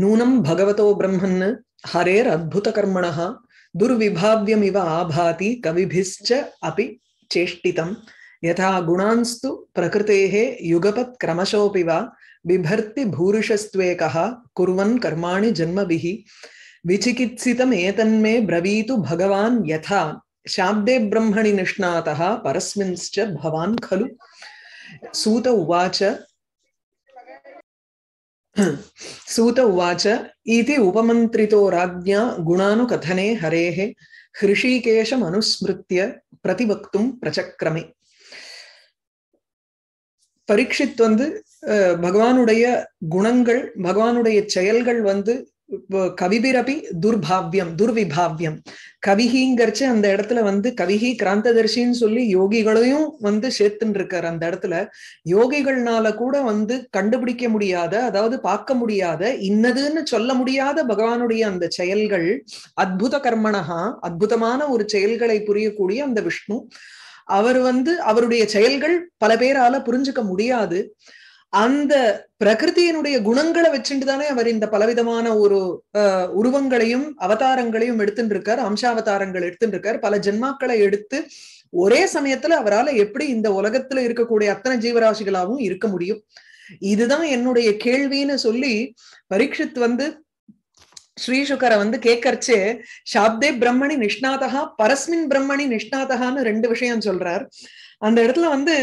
नूनम भगवतो ब्रह्मन् हरेरद्भुतकर्मण दुर्विभाव्यमिव आभाति कविभिश्च अपि चेष्टितं यथा गुणांस्तु प्रकृतेः युगपत् क्रमशोऽपि वा बिभर्ति भूरिशस्त्वेकः कुर्वन् कर्माणि जन्मभिः विचिकित्सितमेतन्मे ब्रवीतु भगवान् यथा शाब्दे ब्रह्मणि निष्णातः परस्मिंश्च भवान् खलु सूत उवाच सूत उवाच इति उपमन्त्रितो राज्ञा गुणानुकथने हरेः हृषीकेशमनुस्मृत्य प्रतिवक्तुं பிரச்சக்கிரமே பரீட்சித் வந்து பகவானுடைய குணங்கள் பகவானுடைய செயல்கள் வந்து கவிபிரபி துர்பாவியம் துர்விபாவியம் கவிகிங்கிறச்சு அந்த இடத்துல வந்து கவிகி கிராந்ததர்ஷின்னு சொல்லி யோகிகளையும் வந்து சேர்த்துன்னு இருக்கார் அந்த இடத்துல யோகிகள்னால கூட வந்து கண்டுபிடிக்க முடியாத அதாவது பார்க்க முடியாத இன்னதுன்னு சொல்ல முடியாத பகவானுடைய அந்த செயல்கள் அத்புத கர்மனகா அத்தமான ஒரு செயல்களை புரியக்கூடிய அந்த விஷ்ணு அவர் வந்து அவருடைய செயல்கள் பல பேரால புரிஞ்சுக்க முடியாது அந்த பிரகிருதியினுடைய குணங்களை வச்சுட்டு தானே அவர் இந்த பலவிதமான ஒரு உருவங்களையும் அவதாரங்களையும் எடுத்துட்டு இருக்கார் அம்சாவதாரங்கள் எடுத்துட்டு இருக்கார் பல ஜென்மாக்களை எடுத்து ஒரே சமயத்துல அவரால் எப்படி இந்த உலகத்துல இருக்கக்கூடிய அத்தனை ஜீவராசிகளாகவும் இருக்க முடியும் இதுதான் என்னுடைய கேள்வின்னு சொல்லி பரீட்சித் வந்து ஸ்ரீசுகரை வந்து கேட்கறச்சே சாப்தே பிரம்மணி நிஷ்ணாதகா பரஸ்மின் பிரம்மணி நிஷ்ணாதகான்னு ரெண்டு விஷயம் சொல்றார் அந்த இடத்துல வந்து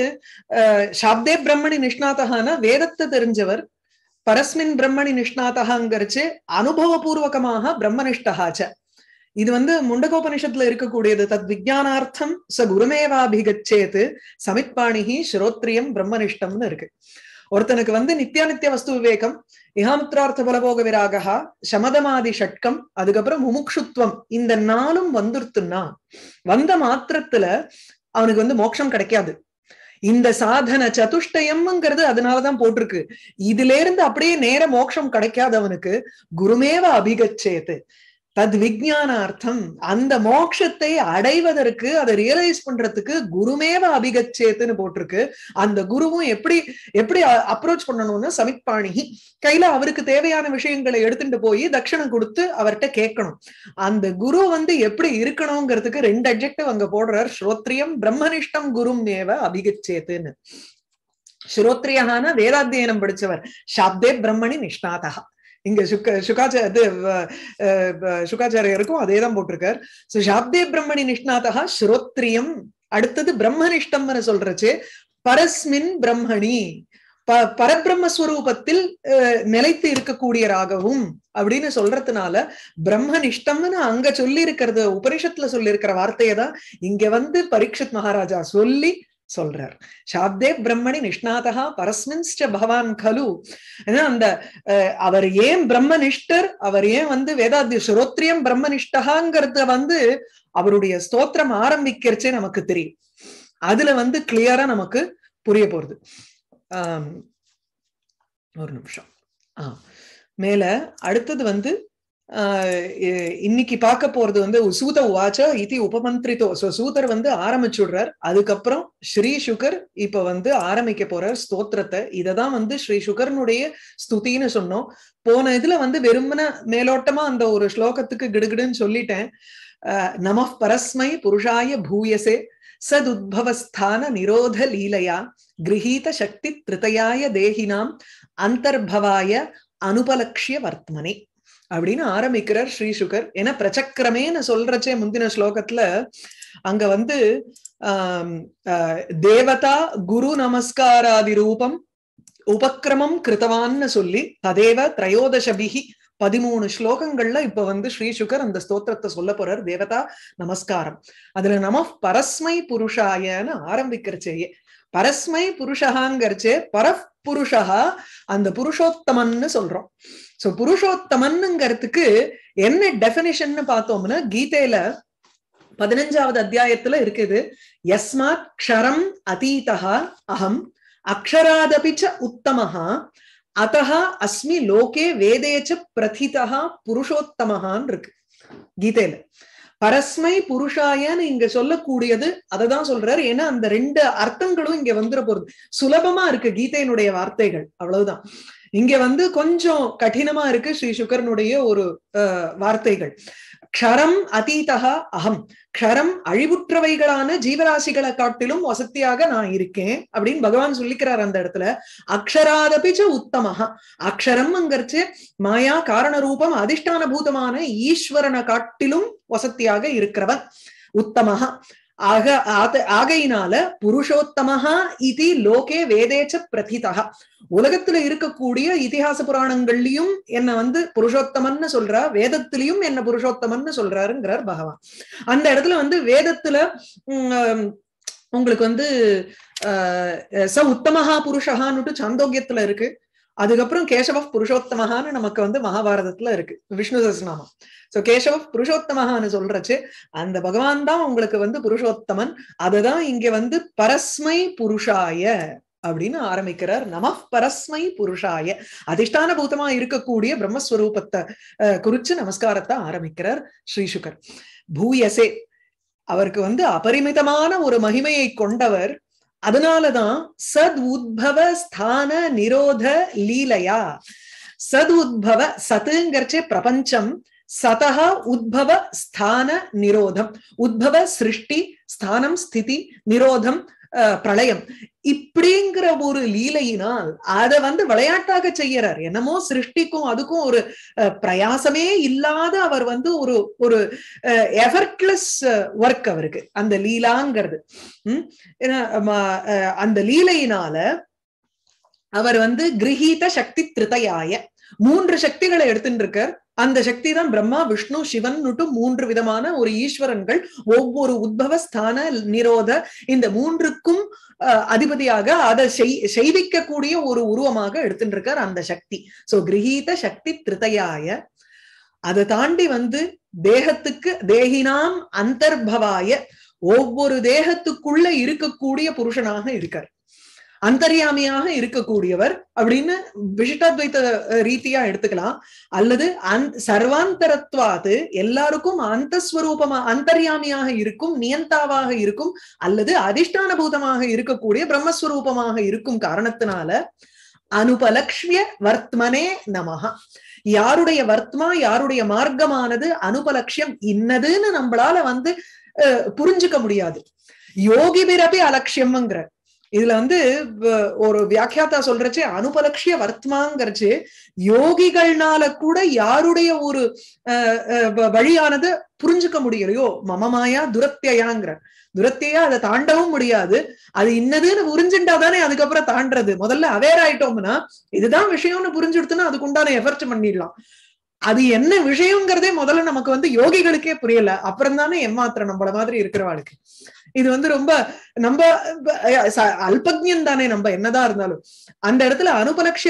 சாப்தே பிரம்மணி நிஷ்ணாத்தகான வேதத்தை தெரிஞ்சவர் பரஸ்மின் பிரம்மணி நிஷ்ணாத்தகாங்கிறச்சு அனுபவபூர்வகமாக பிரம்மனிஷ்டகாச்ச இது வந்து முண்டகோபனிஷத்துல இருக்கக்கூடியது தத் விஜயானார்த்தம் ச குருமேவாபிகச்சேத்து சமித்பாணிகி ஸ்ரோத்ரியம் பிரம்மனிஷ்டம்னு இருக்கு ஒருத்தனுக்கு வந்து நித்தியா நித்திய வஸ்து விவேகம் இகாமித்ரார்த்த பலபோக விராகா சமதமாதி ஷட்கம் அதுக்கப்புறம் முமுக்ஷுத்வம் இந்த நாளும் வந்துருத்துன்னா வந்த மாத்திரத்துல அவனுக்கு வந்து மோட்சம் கிடைக்காது இந்த சாதன சதுஷ்டயம்ங்கிறது அதனாலதான் போட்டிருக்கு இதுல இருந்து அப்படியே நேர மோட்சம் கிடைக்காதவனுக்கு குருமேவ அபிகச்சேத்து தத் விஜயானார்த்தம் அந்த மோட்சத்தை அடைவதற்கு அதை ரியலைஸ் பண்றதுக்கு குருமேவ அபிகச்சேத்துன்னு போட்டிருக்கு அந்த குருவும் எப்படி எப்படி அப்ரோச் பண்ணணும்னு பாணிகி கையில அவருக்கு தேவையான விஷயங்களை எடுத்துட்டு போய் தட்சிணம் கொடுத்து அவர்கிட்ட கேட்கணும் அந்த குரு வந்து எப்படி இருக்கணுங்கிறதுக்கு ரெண்டு அப்ஜெக்டிவ் அங்க போடுறார் ஸ்ரோத்ரியம் பிரம்மனிஷ்டம் குருமேவ அபிகச்சேத்துன்னு ஸ்ரோத்ரியான வேதாத்தியனம் படிச்சவர் சாப்தே பிரம்மணி நிஷ்ணாதகா இங்க சுக்க சுகாச்சார இது சுகாச்சாரியருக்கும் அதே தான் போட்டிருக்கார் சோ சாப்தே பிரம்மணி நிஷ்ணாதகா ஸ்ரோத்ரியம் அடுத்தது பிரம்மனிஷ்டம்னு சொல்றச்சு பரஸ்மின் பிரம்மணி ப பரபிரம்மஸ்வரூபத்தில் நிலைத்து இருக்கக்கூடியராகவும் அப்படின்னு சொல்றதுனால பிரம்மனிஷ்டம்னு அங்க சொல்லி இருக்கிறது உபனிஷத்துல சொல்லி இருக்கிற வார்த்தையை தான் இங்க வந்து பரீட்சத் மகாராஜா சொல்லி சொல்றார் சாப்தே பிரம்மணி நிஷ்ணாதா பரஸ்மின்ஸ்ட பகவான் கலு அந்த அவர் ஏன் பிரம்மனிஷ்டர் அவர் ஏன் வந்து வேதாத்திய ஸ்ரோத்ரியம் பிரம்மனிஷ்டகாங்கிறத வந்து அவருடைய ஸ்தோத்திரம் ஆரம்பிக்கிறச்சே நமக்கு தெரியும் அதுல வந்து கிளியரா நமக்கு புரிய போறது ஆஹ் ஒரு நிமிஷம் ஆஹ் மேல அடுத்தது வந்து இன்னைக்கு பார்க்க போறது வந்து சூத உவாச்ச இதி உபமந்திரித்தோ சோ சூதர் வந்து ஆரம்பிச்சுடுறார் அதுக்கப்புறம் ஸ்ரீ சுகர் இப்ப வந்து ஆரம்பிக்க போறார் ஸ்தோத்திரத்தை இததான் வந்து ஸ்ரீ சுகர்னுடைய ஸ்துதின்னு சொன்னோம் போன இதுல வந்து வெறுமன மேலோட்டமா அந்த ஒரு ஸ்லோகத்துக்கு கிடுகிடுன்னு சொல்லிட்டேன் நம பரஸ்மை புருஷாய பூயசே சதுத்பவஸ்தான நிரோத லீலையா கிரகீத சக்தி திருதயாய தேகினாம் அந்தர்பவாய அனுபலக்ஷிய வர்த்தமனை அப்படின்னு ஆரம்பிக்கிறார் ஸ்ரீ சுகர் ஏன்னா பிரச்சக்கிரமேன்னு சொல்றச்சே முந்தின ஸ்லோகத்துல அங்க வந்து தேவதா குரு நமஸ்காராதி ரூபம் உபக்கிரமம் கிருத்தவான்னு சொல்லி ததேவ திரையோதசபிகி பதிமூணு ஸ்லோகங்கள்ல இப்ப வந்து ஸ்ரீ சுகர் அந்த ஸ்தோத்திரத்தை சொல்ல போறார் தேவதா நமஸ்காரம் அதுல நம பரஸ்மை புருஷாயன்னு ஆரம்பிக்கிறச்சேயே பரஸ்மை புருஷகாங்கிறச்சு பரப்புருஷா அந்த புருஷோத்தமன்னு சொல்றோம் சோ புருஷோத்தமன்னுங்கிறதுக்கு என்ன டெபினிஷன் பார்த்தோம்னா கீதையில பதினஞ்சாவது அத்தியாயத்துல இருக்குது யஸ்மாத் க்ஷரம் அதீதா அகம் அக்ஷராதபிச்ச உத்தமஹா அத்தஹ அஸ்மி லோகே வேதேச்ச பிரதிதா புருஷோத்தமஹான் இருக்கு கீதையில பரஸ்மை புருஷாயன்னு இங்க சொல்லக்கூடியது அதை தான் சொல்றாரு ஏன்னா அந்த ரெண்டு அர்த்தங்களும் இங்க வந்துட போறது சுலபமா இருக்கு கீதையினுடைய வார்த்தைகள் அவ்வளவுதான் இங்க வந்து கொஞ்சம் கடினமா இருக்கு ஸ்ரீ சுக்கரனுடைய ஒரு வார்த்தைகள் க்ஷரம் அதீதகா அகம் க்ஷரம் அழிவுற்றவைகளான ஜீவராசிகளை காட்டிலும் வசத்தியாக நான் இருக்கேன் அப்படின்னு பகவான் சொல்லிக்கிறார் அந்த இடத்துல அக்ஷராதபிச்ச உத்தமஹா அக்ஷரம்ங்கிறச்சு மாயா காரண ரூபம் அதிஷ்டான பூதமான ஈஸ்வரனை காட்டிலும் வசத்தியாக இருக்கிறவன் உத்தமஹா ஆக ஆகையினால புருஷோத்தமஹா இது லோகே வேதேச்ச பிரதிதா உலகத்துல இருக்கக்கூடிய இதிகாச புராணங்கள்லயும் என்ன வந்து புருஷோத்தமன்னு சொல்றா வேதத்திலையும் என்ன புருஷோத்தமன்னு சொல்றாருங்கிறார் பகவான் அந்த இடத்துல வந்து வேதத்துல உங்களுக்கு வந்து ச உத்தமஹா புருஷஹான்னுட்டு சாந்தோக்கியத்துல இருக்கு அதுக்கப்புறம் கேசவ புருஷோத்தமஹான்னு நமக்கு வந்து மகாபாரதத்துல இருக்கு விஷ்ணு சஸ்நாமம் சோ கேசவ புருஷோத்தமஹான்னு சொல்றச்சு அந்த பகவான் தான் உங்களுக்கு வந்து புருஷோத்தமன் அததான் இங்க வந்து பரஸ்மை புருஷாய அப்படின்னு ஆரம்பிக்கிறார் நம பரஸ்மை புருஷாய அதிஷ்டான பூதமா இருக்கக்கூடிய பிரம்மஸ்வரூபத்தை குறிச்சு நமஸ்காரத்தை ஆரம்பிக்கிறார் ஸ்ரீசுகர் பூயசே அவருக்கு வந்து அபரிமிதமான ஒரு மகிமையை கொண்டவர் அதனாலதான் சத் உத்பவ ஸ்தான நிரோத லீலையா சத் உத்பவ சத்துங்கிறச்சே பிரபஞ்சம் சதா உத்பவ ஸ்தான நிரோதம் உத்பவ சிருஷ்டி ஸ்தானம் ஸ்திதி நிரோதம் பிரளயம் இப்படிங்கிற ஒரு லீலையினால் அதை வந்து விளையாட்டாக செய்யறார் என்னமோ சிருஷ்டிக்கும் அதுக்கும் ஒரு பிரயாசமே இல்லாத அவர் வந்து ஒரு ஒரு எஃபர்ட்லெஸ் ஒர்க் அவருக்கு அந்த லீலாங்கிறது உம் அந்த லீலையினால அவர் வந்து கிரகீத சக்தி திருத்தையாய மூன்று சக்திகளை எடுத்துட்டு இருக்கார் அந்த சக்தி தான் பிரம்மா விஷ்ணு சிவன் மூன்று விதமான ஒரு ஈஸ்வரன்கள் ஒவ்வொரு உத்பவ ஸ்தான நிரோத இந்த மூன்றுக்கும் அதிபதியாக அதை செய்விக்கக்கூடிய ஒரு உருவமாக எடுத்துட்டு அந்த சக்தி சோ கிரகீத சக்தி திருத்தையாய அதை தாண்டி வந்து தேகத்துக்கு தேகினாம் அந்தர்பவாய ஒவ்வொரு தேகத்துக்குள்ள இருக்கக்கூடிய புருஷனாக இருக்கார் அந்தரியாமியாக இருக்கக்கூடியவர் அப்படின்னு விசிட்டாத்வைத்த ரீதியா எடுத்துக்கலாம் அல்லது அந் சர்வாந்தரத்வாது எல்லாருக்கும் அந்தஸ்வரூபமா அந்தர்யாமியாக இருக்கும் நியந்தாவாக இருக்கும் அல்லது அதிஷ்டான பூதமாக இருக்கக்கூடிய பிரம்மஸ்வரூபமாக இருக்கும் காரணத்தினால அனுபலக்ஷ்ய வர்த்மனே நமகா யாருடைய வர்த்மா யாருடைய மார்க்கமானது அனுபலக்ஷ்யம் இன்னதுன்னு நம்மளால வந்து புரிஞ்சுக்க முடியாது யோகி பிறப்பி அலட்சியம்ங்கிற இதுல வந்து ஒரு வியாக்கியாத்தா சொல்றச்சு அனுபலக்ஷிய வர்த்தமாங்கிறச்சு யோகிகள்னால கூட யாருடைய ஒரு வழியானது புரிஞ்சுக்க முடியலையோ மமமாயா துரத்தியாங்கிற துரத்தையா அதை தாண்டவும் முடியாது அது இன்னதுன்னு புரிஞ்சுட்டா தானே அதுக்கப்புறம் தாண்டது முதல்ல அவேர் ஆயிட்டோம்னா இதுதான் விஷயம்னு புரிஞ்சுடுத்துனா அதுக்குண்டான எஃபர்ட் பண்ணிடலாம் அது என்ன விஷயங்கிறதே முதல்ல நமக்கு வந்து யோகிகளுக்கே புரியல அப்புறம் தானே எம்மாத்திரம் நம்மள மாதிரி இருக்கிறவாளுக்கு இது வந்து ரொம்ப நம்ம அல்பக்ஞன் தானே நம்ம என்னதான் இருந்தாலும் அந்த இடத்துல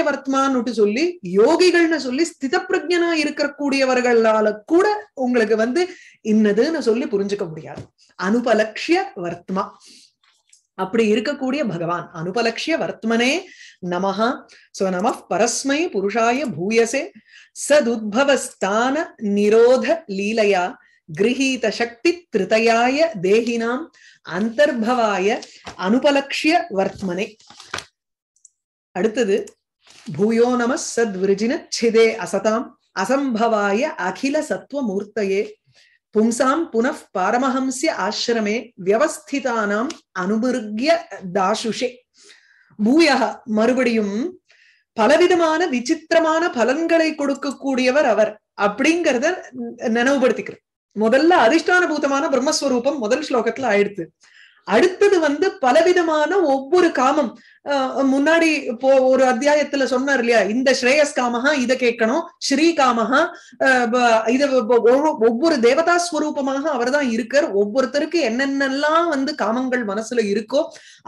வர்த்தமான்னு சொல்லி யோகிகள்னு சொல்லி ஸ்தித பிரஜனா இருக்கக்கூடியவர்களால கூட உங்களுக்கு வந்து இன்னதுன்னு சொல்லி புரிஞ்சுக்க முடியாது அனுபலக்ஷிய வர்த்மா அப்படி இருக்கக்கூடிய பகவான் அனுபலக்ஷிய வர்த்மனே நமஹா சோ நம பரஸ்மை புருஷாய பூயசே சதுத்பவஸ்தான நிரோத லீலையா கிரகீத சக்தி திருதயாய தேகினாம் அந்தர்பவாய அனுபலக்ஷிய வர்த்மனே அடுத்தது பூயோ நம சத்விருஜின சிதே அசதாம் அசம்பவாய அகில சத்வமூர்த்தயே பும்சாம் புனః பாரமஹம்சிய ஆசிரமே வியவஸ்திதானாம் அனுபிருக்ய தாசுஷே பூயா மறுபடியும் பலவிதமான விசித்திரமான பலன்களை கொடுக்கக்கூடியவர் அவர் அப்படிங்கிறத நினைவுபடுத்திக்கிறார் முதல்ல அதிஷ்டான பூதமான பிரம்மஸ்வரூபம் முதல் ஸ்லோகத்துல ஆயிடுத்து அடுத்தது வந்து பலவிதமான ஒவ்வொரு காமம் முன்னாடி இப்போ ஒரு அத்தியாயத்துல சொன்னார் இல்லையா இந்த ஸ்ரேயஸ் காமஹா இதை கேட்கணும் ஸ்ரீ காமஹா இது ஒவ்வொரு தேவதா ஸ்வரூபமாக அவர் தான் இருக்கார் ஒவ்வொருத்தருக்கு என்னென்னலாம் வந்து காமங்கள் மனசுல இருக்கோ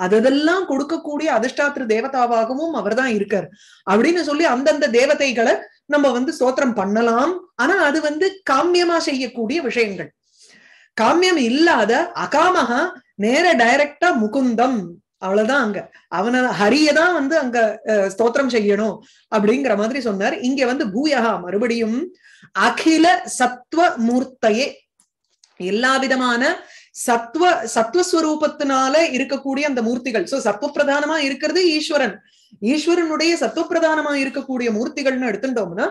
அதெல்லாம் கொடுக்கக்கூடிய அதிர்ஷ்டாத்திர தேவதாவாகவும் அவர் தான் இருக்கார் அப்படின்னு சொல்லி அந்தந்த தேவதைகளை நம்ம வந்து சோத்திரம் பண்ணலாம் ஆனா அது வந்து காமியமா செய்யக்கூடிய விஷயங்கள் காமியம் இல்லாத அகாமகா நேர டைரக்டா முகுந்தம் அவ்வளவுதான் அங்க அவனை ஹரியதான் வந்து அங்க ஸ்தோத்திரம் செய்யணும் அப்படிங்கிற மாதிரி சொன்னார் இங்க வந்து பூயகா மறுபடியும் அகில சத்வ மூர்த்தையே எல்லா விதமான சத்வ சத்வஸ்வரூபத்தினால இருக்கக்கூடிய அந்த மூர்த்திகள் சோ சத்வ பிரதானமா இருக்கிறது ஈஸ்வரன் ஈஸ்வரனுடைய சத்துவ பிரதானமா இருக்கக்கூடிய மூர்த்திகள்னு எடுத்துட்டோம்னா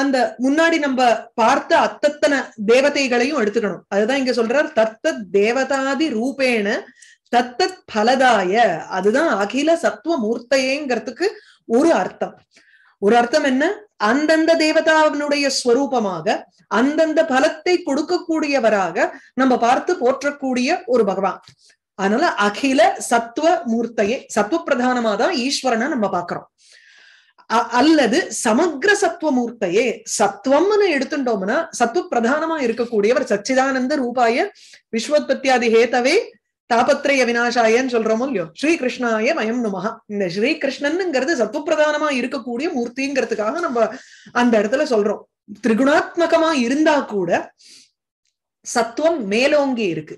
அந்த முன்னாடி நம்ம பார்த்த அத்தத்தன தேவதைகளையும் எடுத்துக்கணும் அதுதான் இங்க சொல்றார் தத்த தேவதாதி ரூபேண தத்தத் பலதாய அதுதான் அகில சத்துவ மூர்த்தையேங்கிறதுக்கு ஒரு அர்த்தம் ஒரு அர்த்தம் என்ன அந்தந்த தேவதாவினுடைய ஸ்வரூபமாக அந்தந்த பலத்தை கொடுக்கக்கூடியவராக நம்ம பார்த்து போற்றக்கூடிய ஒரு பகவான் அதனால அகில சத்துவ மூர்த்தையை சத்துவ பிரதானமா தான் ஈஸ்வரனை நம்ம பாக்குறோம் அல்லது சமக்ர சத்துவ மூர்த்தையே சத்துவம்னு எடுத்துட்டோம்னா சத்துவ பிரதானமா இருக்கக்கூடியவர் சச்சிதானந்த ரூபாய விஸ்வோத்பத்தியாதி ஹேதவே தாபத்திரைய வினாசாயன்னு சொல்றோமோ இல்லையோ ஸ்ரீகிருஷ்ணாய மயம் நுமா இந்த ஸ்ரீகிருஷ்ணனுங்கிறது சத்துவப்பிரதானமா இருக்கக்கூடிய மூர்த்திங்கிறதுக்காக நம்ம அந்த இடத்துல சொல்றோம் திரிகுணாத்மகமா இருந்தா கூட சத்துவம் மேலோங்கி இருக்கு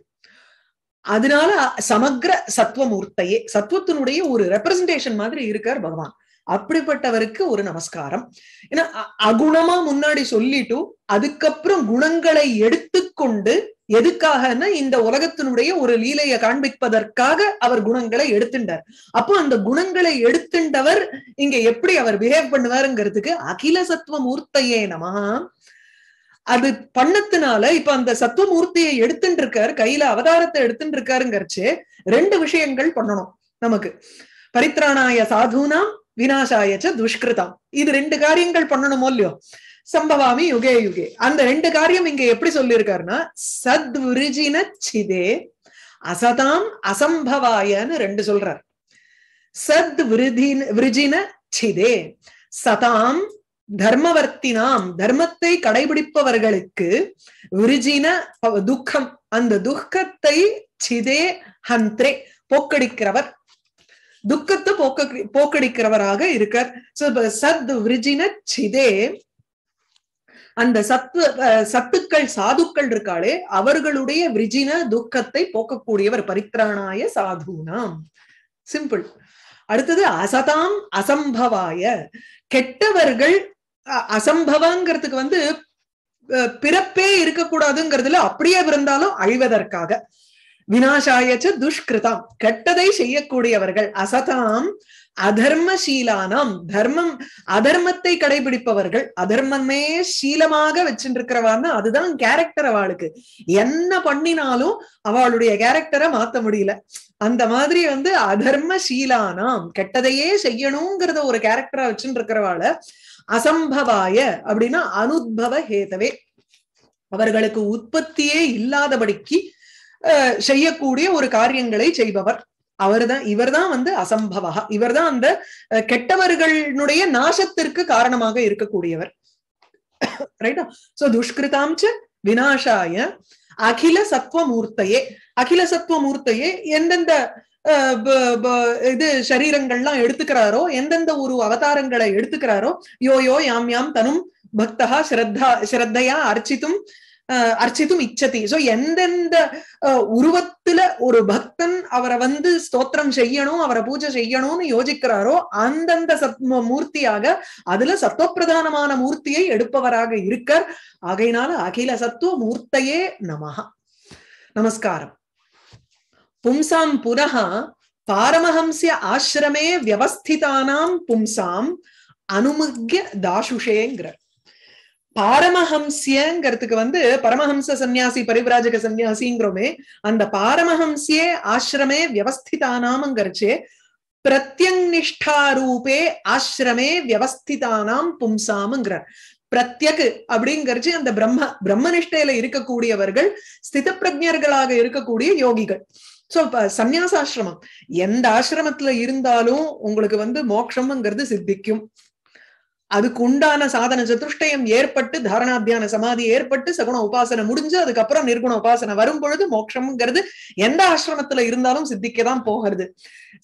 அதனால சமக்ர சத்துவமூர்த்தையே சத்துவத்தினுடைய ஒரு ரெப்ரசன்டேஷன் மாதிரி இருக்கார் பகவான் அப்படிப்பட்டவருக்கு ஒரு நமஸ்காரம் ஏன்னா அகுணமா முன்னாடி சொல்லிட்டு அதுக்கப்புறம் குணங்களை எடுத்து எடுத்துக்கொண்டு எதுக்காகனா இந்த உலகத்தினுடைய ஒரு லீலையை காண்பிப்பதற்காக அவர் குணங்களை எடுத்துண்டார் அப்போ அந்த குணங்களை எடுத்துண்டவர் இங்க எப்படி அவர் பிஹேவ் பண்ணுவாருங்கிறதுக்கு அகில சத்துவ மூர்த்தையே நமகா அது பண்ணத்தினால இப்ப அந்த சத்துவமூர்த்தியை எடுத்துட்டு இருக்காரு கையில அவதாரத்தை எடுத்துட்டு இருக்காருங்கிறச்சு ரெண்டு விஷயங்கள் பண்ணணும் நமக்கு பரித்ராணாய சாதுனாம் வினாசாயச்ச துஷ்கிருதம் இது ரெண்டு காரியங்கள் பண்ணணுமோ இல்லையோ சம்பவாமி யுகே யுகே அந்த ரெண்டு காரியம் இங்க எப்படி சொல்லியிருக்காருன்னா சத் உருஜின சிதே அசதாம் அசம்பவாயன்னு ரெண்டு சொல்றார் சத் விருஜின சிதே சதாம் தர்மவர்த்தினாம் தர்மத்தை கடைபிடிப்பவர்களுக்கு விருஜின துக்கம் அந்த துக்கத்தை சிதே ஹந்த்ரே போக்கடிக்கிறவர் துக்கத்தை போக்க போக்கடிக்கிறவராக இருக்கார் சத் விருஜின சிதே அந்த சத்து சத்துக்கள் சாதுக்கள் இருக்காளே அவர்களுடைய விரிஜின துக்கத்தை போக்கக்கூடியவர் பரித்ராணாய சாதுனாம் சிம்பிள் அடுத்தது அசதாம் அசம்பவாய கெட்டவர்கள் அசம்பவங்கிறதுக்கு வந்து பிறப்பே இருக்கக்கூடாதுங்கிறதுல அப்படியே இருந்தாலும் அழிவதற்காக வினாசாயச்ச துஷ்கிருதாம் கெட்டதை செய்யக்கூடியவர்கள் அசதாம் அதர்மசீலானாம் தர்மம் அதர்மத்தை கடைபிடிப்பவர்கள் அதர்மமே சீலமாக வச்சுருக்கிறவான்னா அதுதான் கேரக்டர் அவளுக்கு என்ன பண்ணினாலும் அவளுடைய கேரக்டரை மாத்த முடியல அந்த மாதிரி வந்து அதர்ம சீலானாம் கெட்டதையே செய்யணுங்கிறத ஒரு கேரக்டரா வச்சுருக்கிறவாள அசம்பவாய அப்படின்னா அனுத்பவ ஹேதவே அவர்களுக்கு உற்பத்தியே இல்லாதபடிக்கு செய்யக்கூடிய ஒரு காரியங்களை செய்பவர் அவர் தான் இவர் தான் வந்து அசம்பவா இவர் தான் அந்த கெட்டவர்களுடைய நாசத்திற்கு காரணமாக இருக்கக்கூடியவர் ரைட்டா சோ துஷ்கிருதாம்ச்ச வினாசாய அகில சத்வமூர்த்தையே அகில சத்வமூர்த்தையே எந்தெந்த இது சரீரங்கள்லாம் எடுத்துக்கிறாரோ எந்தெந்த ஒரு அவதாரங்களை எடுத்துக்கிறாரோ யோ யோ யாம் யாம் தனும் பக்தா ஸ்ரத்தா ஸ்ரத்தையா அர்ச்சித்தும் அர்ச்சித்தும் இச்சதி சோ எந்தெந்த உருவத்துல ஒரு பக்தன் அவரை வந்து ஸ்தோத்திரம் செய்யணும் அவரை பூஜை செய்யணும்னு யோசிக்கிறாரோ அந்தந்த சத் மூர்த்தியாக அதுல சத்துவப்பிரதானமான மூர்த்தியை எடுப்பவராக இருக்கார் ஆகையினால அகில சத்துவ மூர்த்தையே நமகா நமஸ்காரம் பும்சாம் புனகா பாரமஹம்சிய ஆசிரமே வியவஸ்திதானாம் பும்சாம் அனுமுக்கிய தாசுஷேங்கிற பாரமஹம்சியங்கிறதுக்கு வந்து பரமஹம்ச சந்யாசி பரிவிராஜக சந்யாசிங்கிறோமே அந்த பாரமஹம்சியே ஆசிரமே வியவஸ்திதானாமங்கிறச்சே ரூபே ஆசிரமே வியவஸ்திதானாம் பும்சாமுங்கிறார் பிரத்யக் அப்படிங்கிறச்சு அந்த பிரம்ம பிரம்மனிஷ்டையில இருக்கக்கூடியவர்கள் ஸ்தித பிரஜர்களாக இருக்கக்கூடிய யோகிகள் சோ சந்யாசாசிரமம் எந்த ஆசிரமத்துல இருந்தாலும் உங்களுக்கு வந்து மோட்சம்ங்கிறது சித்திக்கும் அதுக்கு உண்டான சாதன சதுஷ்டயம் ஏற்பட்டு தாரணாத்தியான சமாதி ஏற்பட்டு சகுண உபாசனை முடிஞ்சு அதுக்கப்புறம் நிர்குண உபாசனை வரும் பொழுது மோட்சம்ங்கிறது எந்த ஆசிரமத்துல இருந்தாலும் சித்திக்கதான் போகிறது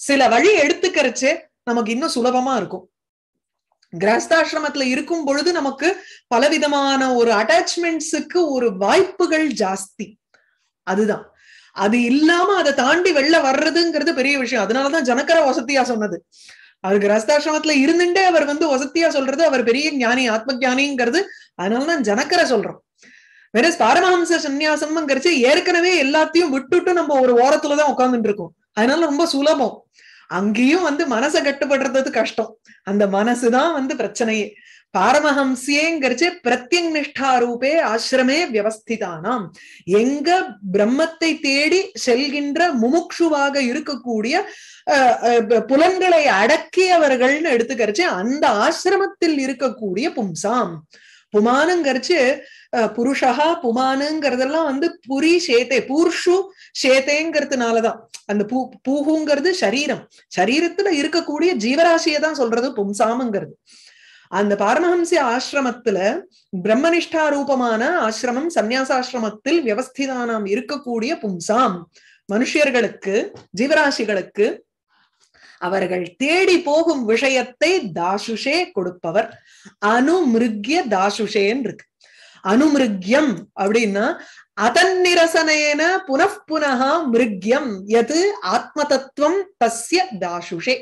சில வழி எடுத்துக்கிறச்சு நமக்கு இன்னும் சுலபமா இருக்கும் கிரகஸ்தாசிரமத்துல இருக்கும் பொழுது நமக்கு பலவிதமான ஒரு அட்டாச்மெண்ட்ஸுக்கு ஒரு வாய்ப்புகள் ஜாஸ்தி அதுதான் அது இல்லாம அதை தாண்டி வெளில வர்றதுங்கிறது பெரிய விஷயம் அதனாலதான் ஜனக்கர வசதியா சொன்னது அதுக்கு ரஸ்தாசிரமத்துல இருந்துட்டே அவர் வந்து வசத்தியா சொல்றது அவர் பெரிய ஞானி ஆத்ம ஜானிங்கிறது அதனாலதான் ஜனக்கரை சொல்றோம் வேற பாரமஹம்ச சந்நியாசம்ங்கிறச்சு ஏற்கனவே எல்லாத்தையும் விட்டுட்டு நம்ம ஒரு ஓரத்துலதான் உட்காந்துட்டு இருக்கோம் அதனால ரொம்ப சுலபம் அங்கேயும் வந்து மனசை கட்டுப்படுறது கஷ்டம் அந்த மனசுதான் வந்து பிரச்சனையே பாரமஹம்சியேங்கிறது பிரத்யங் நிஷ்டா ரூபே ஆசிரமே வியவஸ்திதானாம் எங்க பிரம்மத்தை தேடி செல்கின்ற முமுக்ஷுவாக இருக்கக்கூடிய புலன்களை அடக்கியவர்கள்னு எடுத்துக்கிறச்சு அந்த ஆசிரமத்தில் இருக்கக்கூடிய பும்சாம் புமானுங்கிறச்சு புருஷா புமானுங்கிறதெல்லாம் வந்து புரி சேத்தை பூர்ஷு சேத்தேங்கிறதுனாலதான் அந்த பூ பூகுங்கிறது சரீரம் சரீரத்துல இருக்கக்கூடிய ஜீவராசியை தான் சொல்றது பும்சாமுங்கிறது அந்த பாரமஹம்ச ஆசிரமத்துல பிரம்மனிஷ்டா ரூபமான ஆசிரமம் சந்நியாசாசிரமத்தில் வியவஸ்திதானாம் இருக்கக்கூடிய பும்சாம் மனுஷியர்களுக்கு ஜீவராசிகளுக்கு அவர்கள் தேடி போகும் விஷயத்தை தாசுஷே கொடுப்பவர் அனுமிருக்ய தாசுஷேன் இருக்கு அனுமிருக்யம் அப்படின்னா அதன் நிரசனேன புனப்புனகா மிருக்யம் எது ஆத்ம தத்துவம் தஸ்ய தாசுஷே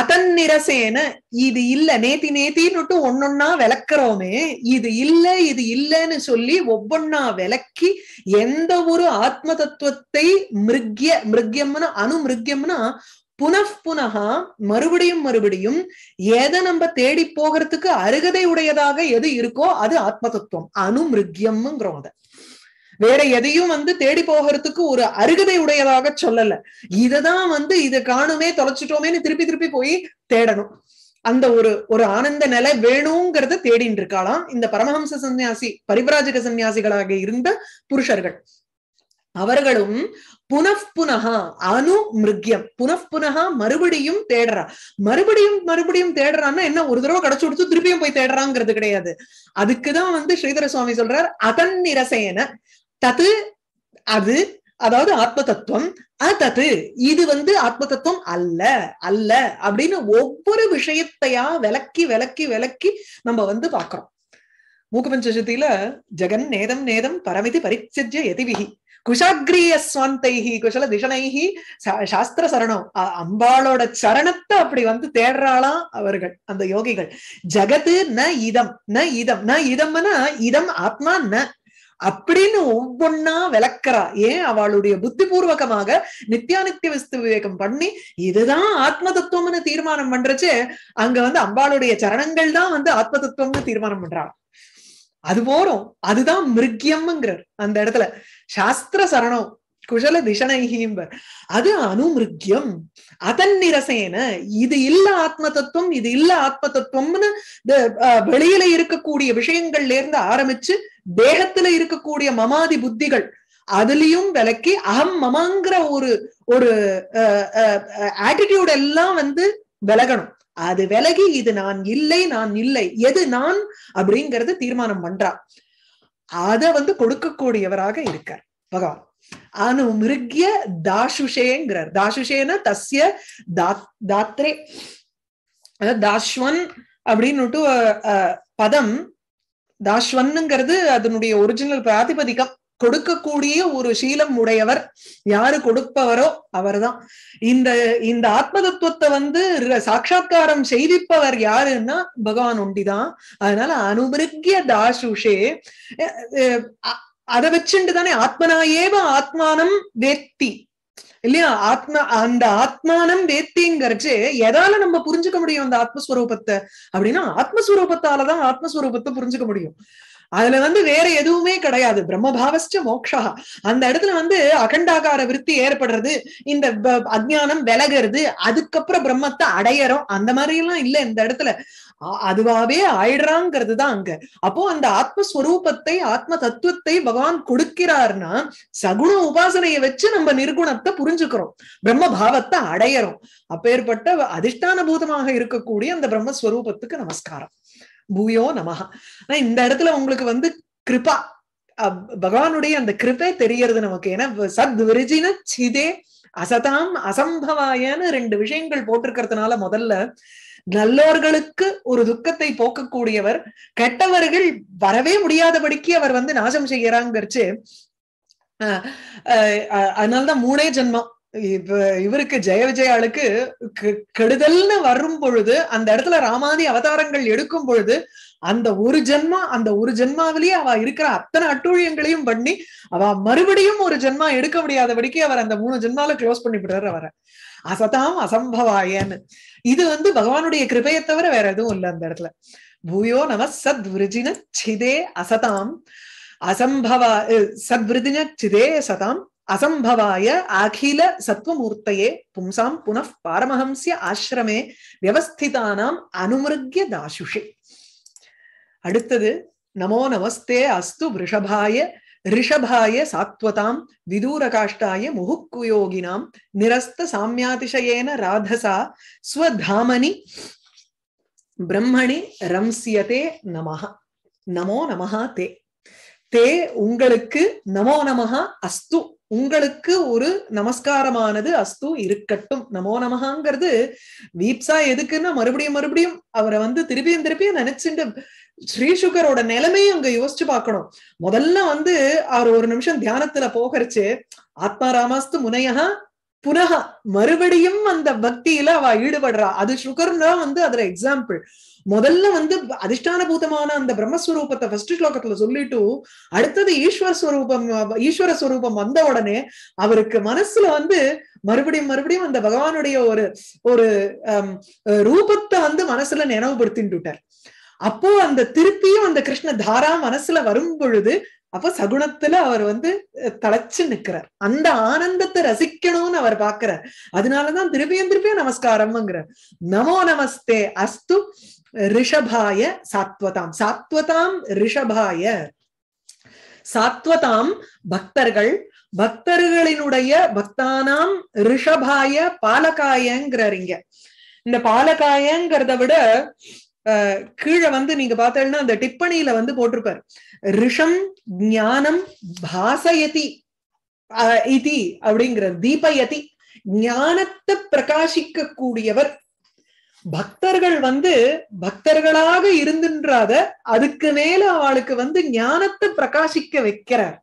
அதன்னிரசேன இது இல்ல நேத்தி நேத்தின்னுட்டு ஒன்னொன்னா விளக்குறோமே இது இல்ல இது இல்லன்னு சொல்லி ஒவ்வொன்னா விளக்கி எந்த ஒரு ஆத்ம தத்துவத்தை மிருக்ய மிருக்யம்னு புன புனப்புனகா மறுபடியும் மறுபடியும் எதை நம்ம தேடி போகிறதுக்கு அருகதை உடையதாக எது இருக்கோ அது ஆத்ம தத்துவம் மிருக்யம்ங்கிறோம் அதை வேற எதையும் வந்து தேடி போகிறதுக்கு ஒரு அருகதை உடையதாக சொல்லல இததான் வந்து இது காணுமே தொலைச்சிட்டோமேன்னு திருப்பி திருப்பி போய் தேடணும் அந்த ஒரு ஒரு ஆனந்த நிலை வேணுங்கிறத தேடின்னு இருக்காளாம் இந்த பரமஹம்ச சந்நியாசி பரிபராஜக சன்னியாசிகளாக இருந்த புருஷர்கள் அவர்களும் புனப்புனகா அணு மிருக்யம் புனப்புனகா மறுபடியும் தேடுறா மறுபடியும் மறுபடியும் தேடுறான்னா என்ன ஒரு தடவை கிடைச்சு கொடுத்து திருப்பியும் போய் தேடுறாங்கிறது கிடையாது அதுக்குதான் வந்து ஸ்ரீதர சுவாமி சொல்றார் அதன் நிரசேன தது அது அதாவது ஆத்ம தத்துவம் அதது இது வந்து ஆத்ம தத்துவம் அல்ல அல்ல அப்படின்னு ஒவ்வொரு விஷயத்தையா விளக்கி விளக்கி விளக்கி நம்ம வந்து பாக்குறோம் மூக்குபஞ்சசதியில ஜெகன் நேதம் நேதம் பரமிதி பரிச்சஜ எதிவிகி குஷாகிரிய சுவாந்தைஹி குஷல திஷனைஹி சாஸ்திர சரணம் அம்பாளோட சரணத்தை அப்படி வந்து தேடுறாளாம் அவர்கள் அந்த யோகிகள் ஜகத்து ந இதம் ந இதம் ந இதம்னா இதம் ஆத்மா ந அப்படின்னு ஒவ்வொன்னா விளக்குறா ஏன் அவளுடைய புத்திபூர்வகமாக நித்தியானித்திய வஸ்து விவேகம் பண்ணி இதுதான் ஆத்ம தத்துவம்னு தீர்மானம் பண்றச்சு அங்க வந்து அம்பாளுடைய சரணங்கள் தான் வந்து ஆத்ம தத்துவம்னு தீர்மானம் பண்றாள் அது போறோம் அதுதான் மிருக்யம்ங்கிறார் அந்த இடத்துல சாஸ்திர சரணம் குஷல திஷனைகிம்பர் அது அனுமிருக்கியம் அதன் நிரசேன இது இல்ல ஆத்ம தத்துவம் இது இல்ல ஆத்ம தத்துவம்னு வெளியில இருக்கக்கூடிய விஷயங்கள்ல இருந்து ஆரம்பிச்சு தேகத்துல இருக்கக்கூடிய மமாதி புத்திகள் அதுலயும் விலக்கி அகம் மமாங்கிற ஒரு ஒரு ஆட்டிடியூட் எல்லாம் வந்து விலகணும் அது விலகி இது நான் இல்லை நான் இல்லை எது நான் அப்படிங்கறது தீர்மானம் பண்றா அத வந்து கொடுக்கக்கூடியவராக இருக்கார் பகவான் மிருகிய தாசுஷேங்கிறார் தாசுஷேன தஸ்ய தாத்ரே அதாவது தாஸ்வன் அப்படின்னுட்டு பதம் தாஷ்வன்னுங்கிறது அதனுடைய ஒரிஜினல் பிராதிபதிகம் கொடுக்கக்கூடிய ஒரு சீலம் உடையவர் யாரு கொடுப்பவரோ அவர்தான் இந்த இந்த ஆத்ம தத்துவத்தை வந்து சாட்சா்காரம் செய்திப்பவர் யாருன்னா பகவான் ஒண்டிதான் அதனால அனுபிருக்கிய தாசுஷே அதை வச்சுட்டு தானே ஆத்மனாயேவ ஆத்மானம் வேத்தி இல்லையா ஆத்மா அந்த ஆத்மானம் வேத்திங்கிறச்சு எதால நம்ம புரிஞ்சுக்க முடியும் அந்த ஆத்மஸ்வரூபத்தை அப்படின்னா ஆத்மஸ்வரூபத்தாலதான் ஆத்மஸ்வரூபத்தை புரிஞ்சுக்க முடியும் அதுல வந்து வேற எதுவுமே கிடையாது பிரம்மபாவஸ்ட மோக்ஷா அந்த இடத்துல வந்து அகண்டாகார விருத்தி ஏற்படுறது இந்த அஜானம் விலகிறது அதுக்கப்புறம் பிரம்மத்தை அடையறோம் அந்த மாதிரி எல்லாம் இல்ல இந்த இடத்துல அதுவாவே ஆயிடுறாங்கிறது தான் அங்க அப்போ அந்த ஆத்மஸ்வரூபத்தை ஆத்ம தத்துவத்தை பகவான் கொடுக்கிறார்னா சகுண உபாசனையை வச்சு நம்ம நிர்குணத்தை புரிஞ்சுக்கிறோம் பிரம்ம பாவத்தை அடையறோம் அப்பேற்பட்ட அதிஷ்டான பூதமாக இருக்கக்கூடிய அந்த பிரம்மஸ்வரூபத்துக்கு நமஸ்காரம் பூயோ நமகா ஆனா இந்த இடத்துல உங்களுக்கு வந்து கிருபா பகவானுடைய அந்த கிருப்பே தெரியறது நமக்கு ஏன்னா சத் விரிஜின சிதே அசதாம் அசம்பவாயன்னு ரெண்டு விஷயங்கள் போட்டிருக்கிறதுனால முதல்ல நல்லோர்களுக்கு ஒரு துக்கத்தை போக்கக்கூடியவர் கெட்டவர்கள் வரவே முடியாதபடிக்கு அவர் வந்து நாசம் செய்யறாங்கிறச்சு அதனாலதான் மூணே ஜென்மம் இவருக்கு ஜெய விஜயாளுக்கு கெடுதல்னு வரும் பொழுது அந்த இடத்துல ராமாதி அவதாரங்கள் எடுக்கும் பொழுது அந்த ஒரு ஜென்மா அந்த ஒரு ஜென்மாவிலேயே அவ இருக்கிற அத்தனை அட்டூழியங்களையும் பண்ணி அவ மறுபடியும் ஒரு ஜென்மா எடுக்க முடியாதபடிக்கு அவர் அந்த மூணு ஜென்மால க்ளோஸ் பண்ணி விடுறாரு அவரை அசதாம் அசம்பவாயன்னு இது வந்து பகவானுடைய கிருபையை தவிர வேற எதுவும் இல்லை அந்த இடத்துல பூயோ நம சத் சிதே அசதாம் அசம்பவா சத்விருதின சிதே சதாம் அசம்பவாய அகில சத்வமூர்த்தையே பும்சாம் புனః பாரமஹம்சிய ஆசிரமே வியவஸ்திதானாம் அனுமிருக்ய தாசுஷே அடுத்தது நமோ நமஸ்தே அஸ்து ரிஷபாய ரிஷபாய சாத்வதாம் விதூர காஷ்டாய முகுக்குயோகினாம் நிரஸ்த சாமியாதிசயேன ராதசா ஸ்வதாமனி பிரம்மணி ரம்சியதே நமஹா நமோ நமஹா தே தே உங்களுக்கு நமோ நமஹா அஸ்து உங்களுக்கு ஒரு நமஸ்காரமானது அஸ்து இருக்கட்டும் நமோ நமஹாங்கிறது வீப்சா எதுக்குன்னா மறுபடியும் மறுபடியும் அவரை வந்து திருப்பியும் திருப்பியும் நினைச்சுட்டு ஸ்ரீசுகரோட நிலைமையை அங்க யோசிச்சு பார்க்கணும் முதல்ல வந்து அவர் ஒரு நிமிஷம் தியானத்துல போகரிச்சு ராமாஸ்து முனையகா புனக மறுபடியும் அந்த பக்தியில அவ ஈடுபடுறா அது சுகர்னா வந்து அதுல எக்ஸாம்பிள் முதல்ல வந்து அதிஷ்டான பூதமான அந்த பிரம்மஸ்வரூபத்தை ஃபர்ஸ்ட் ஸ்லோகத்துல சொல்லிட்டு அடுத்தது ஈஸ்வர ஸ்வரூபம் ஈஸ்வர ஸ்வரூபம் வந்த உடனே அவருக்கு மனசுல வந்து மறுபடியும் மறுபடியும் அந்த பகவானுடைய ஒரு ஒரு ரூபத்தை வந்து மனசுல நினைவுபடுத்தின்ட்டுட்டார் அப்போ அந்த திருப்பியும் அந்த கிருஷ்ண தாரா மனசுல வரும் பொழுது அப்ப சகுணத்துல அவர் வந்து தலைச்சு நிக்கிறார் அந்த ஆனந்தத்தை ரசிக்கணும்னு அவர் பாக்குறார் அதனாலதான் திருப்பியும் திருப்பியும் நமஸ்காரம்ங்கிறார் நமோ நமஸ்தே அஸ்து ரிஷபாய சாத்வதாம் சாத்வதாம் ரிஷபாய சாத்வதாம் பக்தர்கள் பக்தர்களினுடைய பக்தானாம் ரிஷபாய பாலகாயங்கிறார் இங்க இந்த பாலகாயங்கிறத விட கீழே வந்து நீங்க பார்த்தேன்னா அந்த டிப்பணியில வந்து போட்டிருப்பார் ரிஷம் ஞானம் பாசயதி இதி அப்படிங்கிற தீபயதி ஞானத்தை பிரகாசிக்க கூடியவர் பக்தர்கள் வந்து பக்தர்களாக இருந்துன்றாத அதுக்கு மேல அவளுக்கு வந்து ஞானத்தை பிரகாசிக்க வைக்கிறார்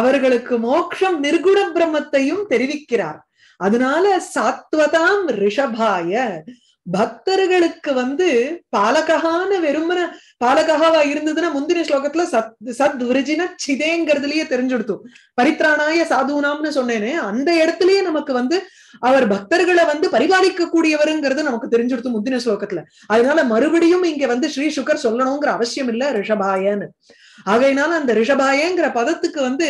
அவர்களுக்கு மோட்சம் நிர்குண பிரம்மத்தையும் தெரிவிக்கிறார் அதனால சாத்வதாம் ரிஷபாய பக்தர்களுக்கு வந்து பாலகஹான்னு வெறுமன பாலககாவா இருந்ததுன்னா முந்தின ஸ்லோகத்துல சத் சத் விரஜின சிதேங்கிறதுலயே தெரிஞ்சுடுத்தும் பரித்ராணாய சாதுனாம்னு சொன்னேனே அந்த இடத்துலயே நமக்கு வந்து அவர் பக்தர்களை வந்து பரிபாலிக்க கூடியவருங்கிறது நமக்கு தெரிஞ்சுடுத்தும் முந்தின ஸ்லோகத்துல அதனால மறுபடியும் இங்க வந்து ஸ்ரீ சுகர் சொல்லணுங்கிற அவசியம் இல்ல ரிஷபாயன்னு ஆகையினால அந்த ரிஷபாயங்கிற பதத்துக்கு வந்து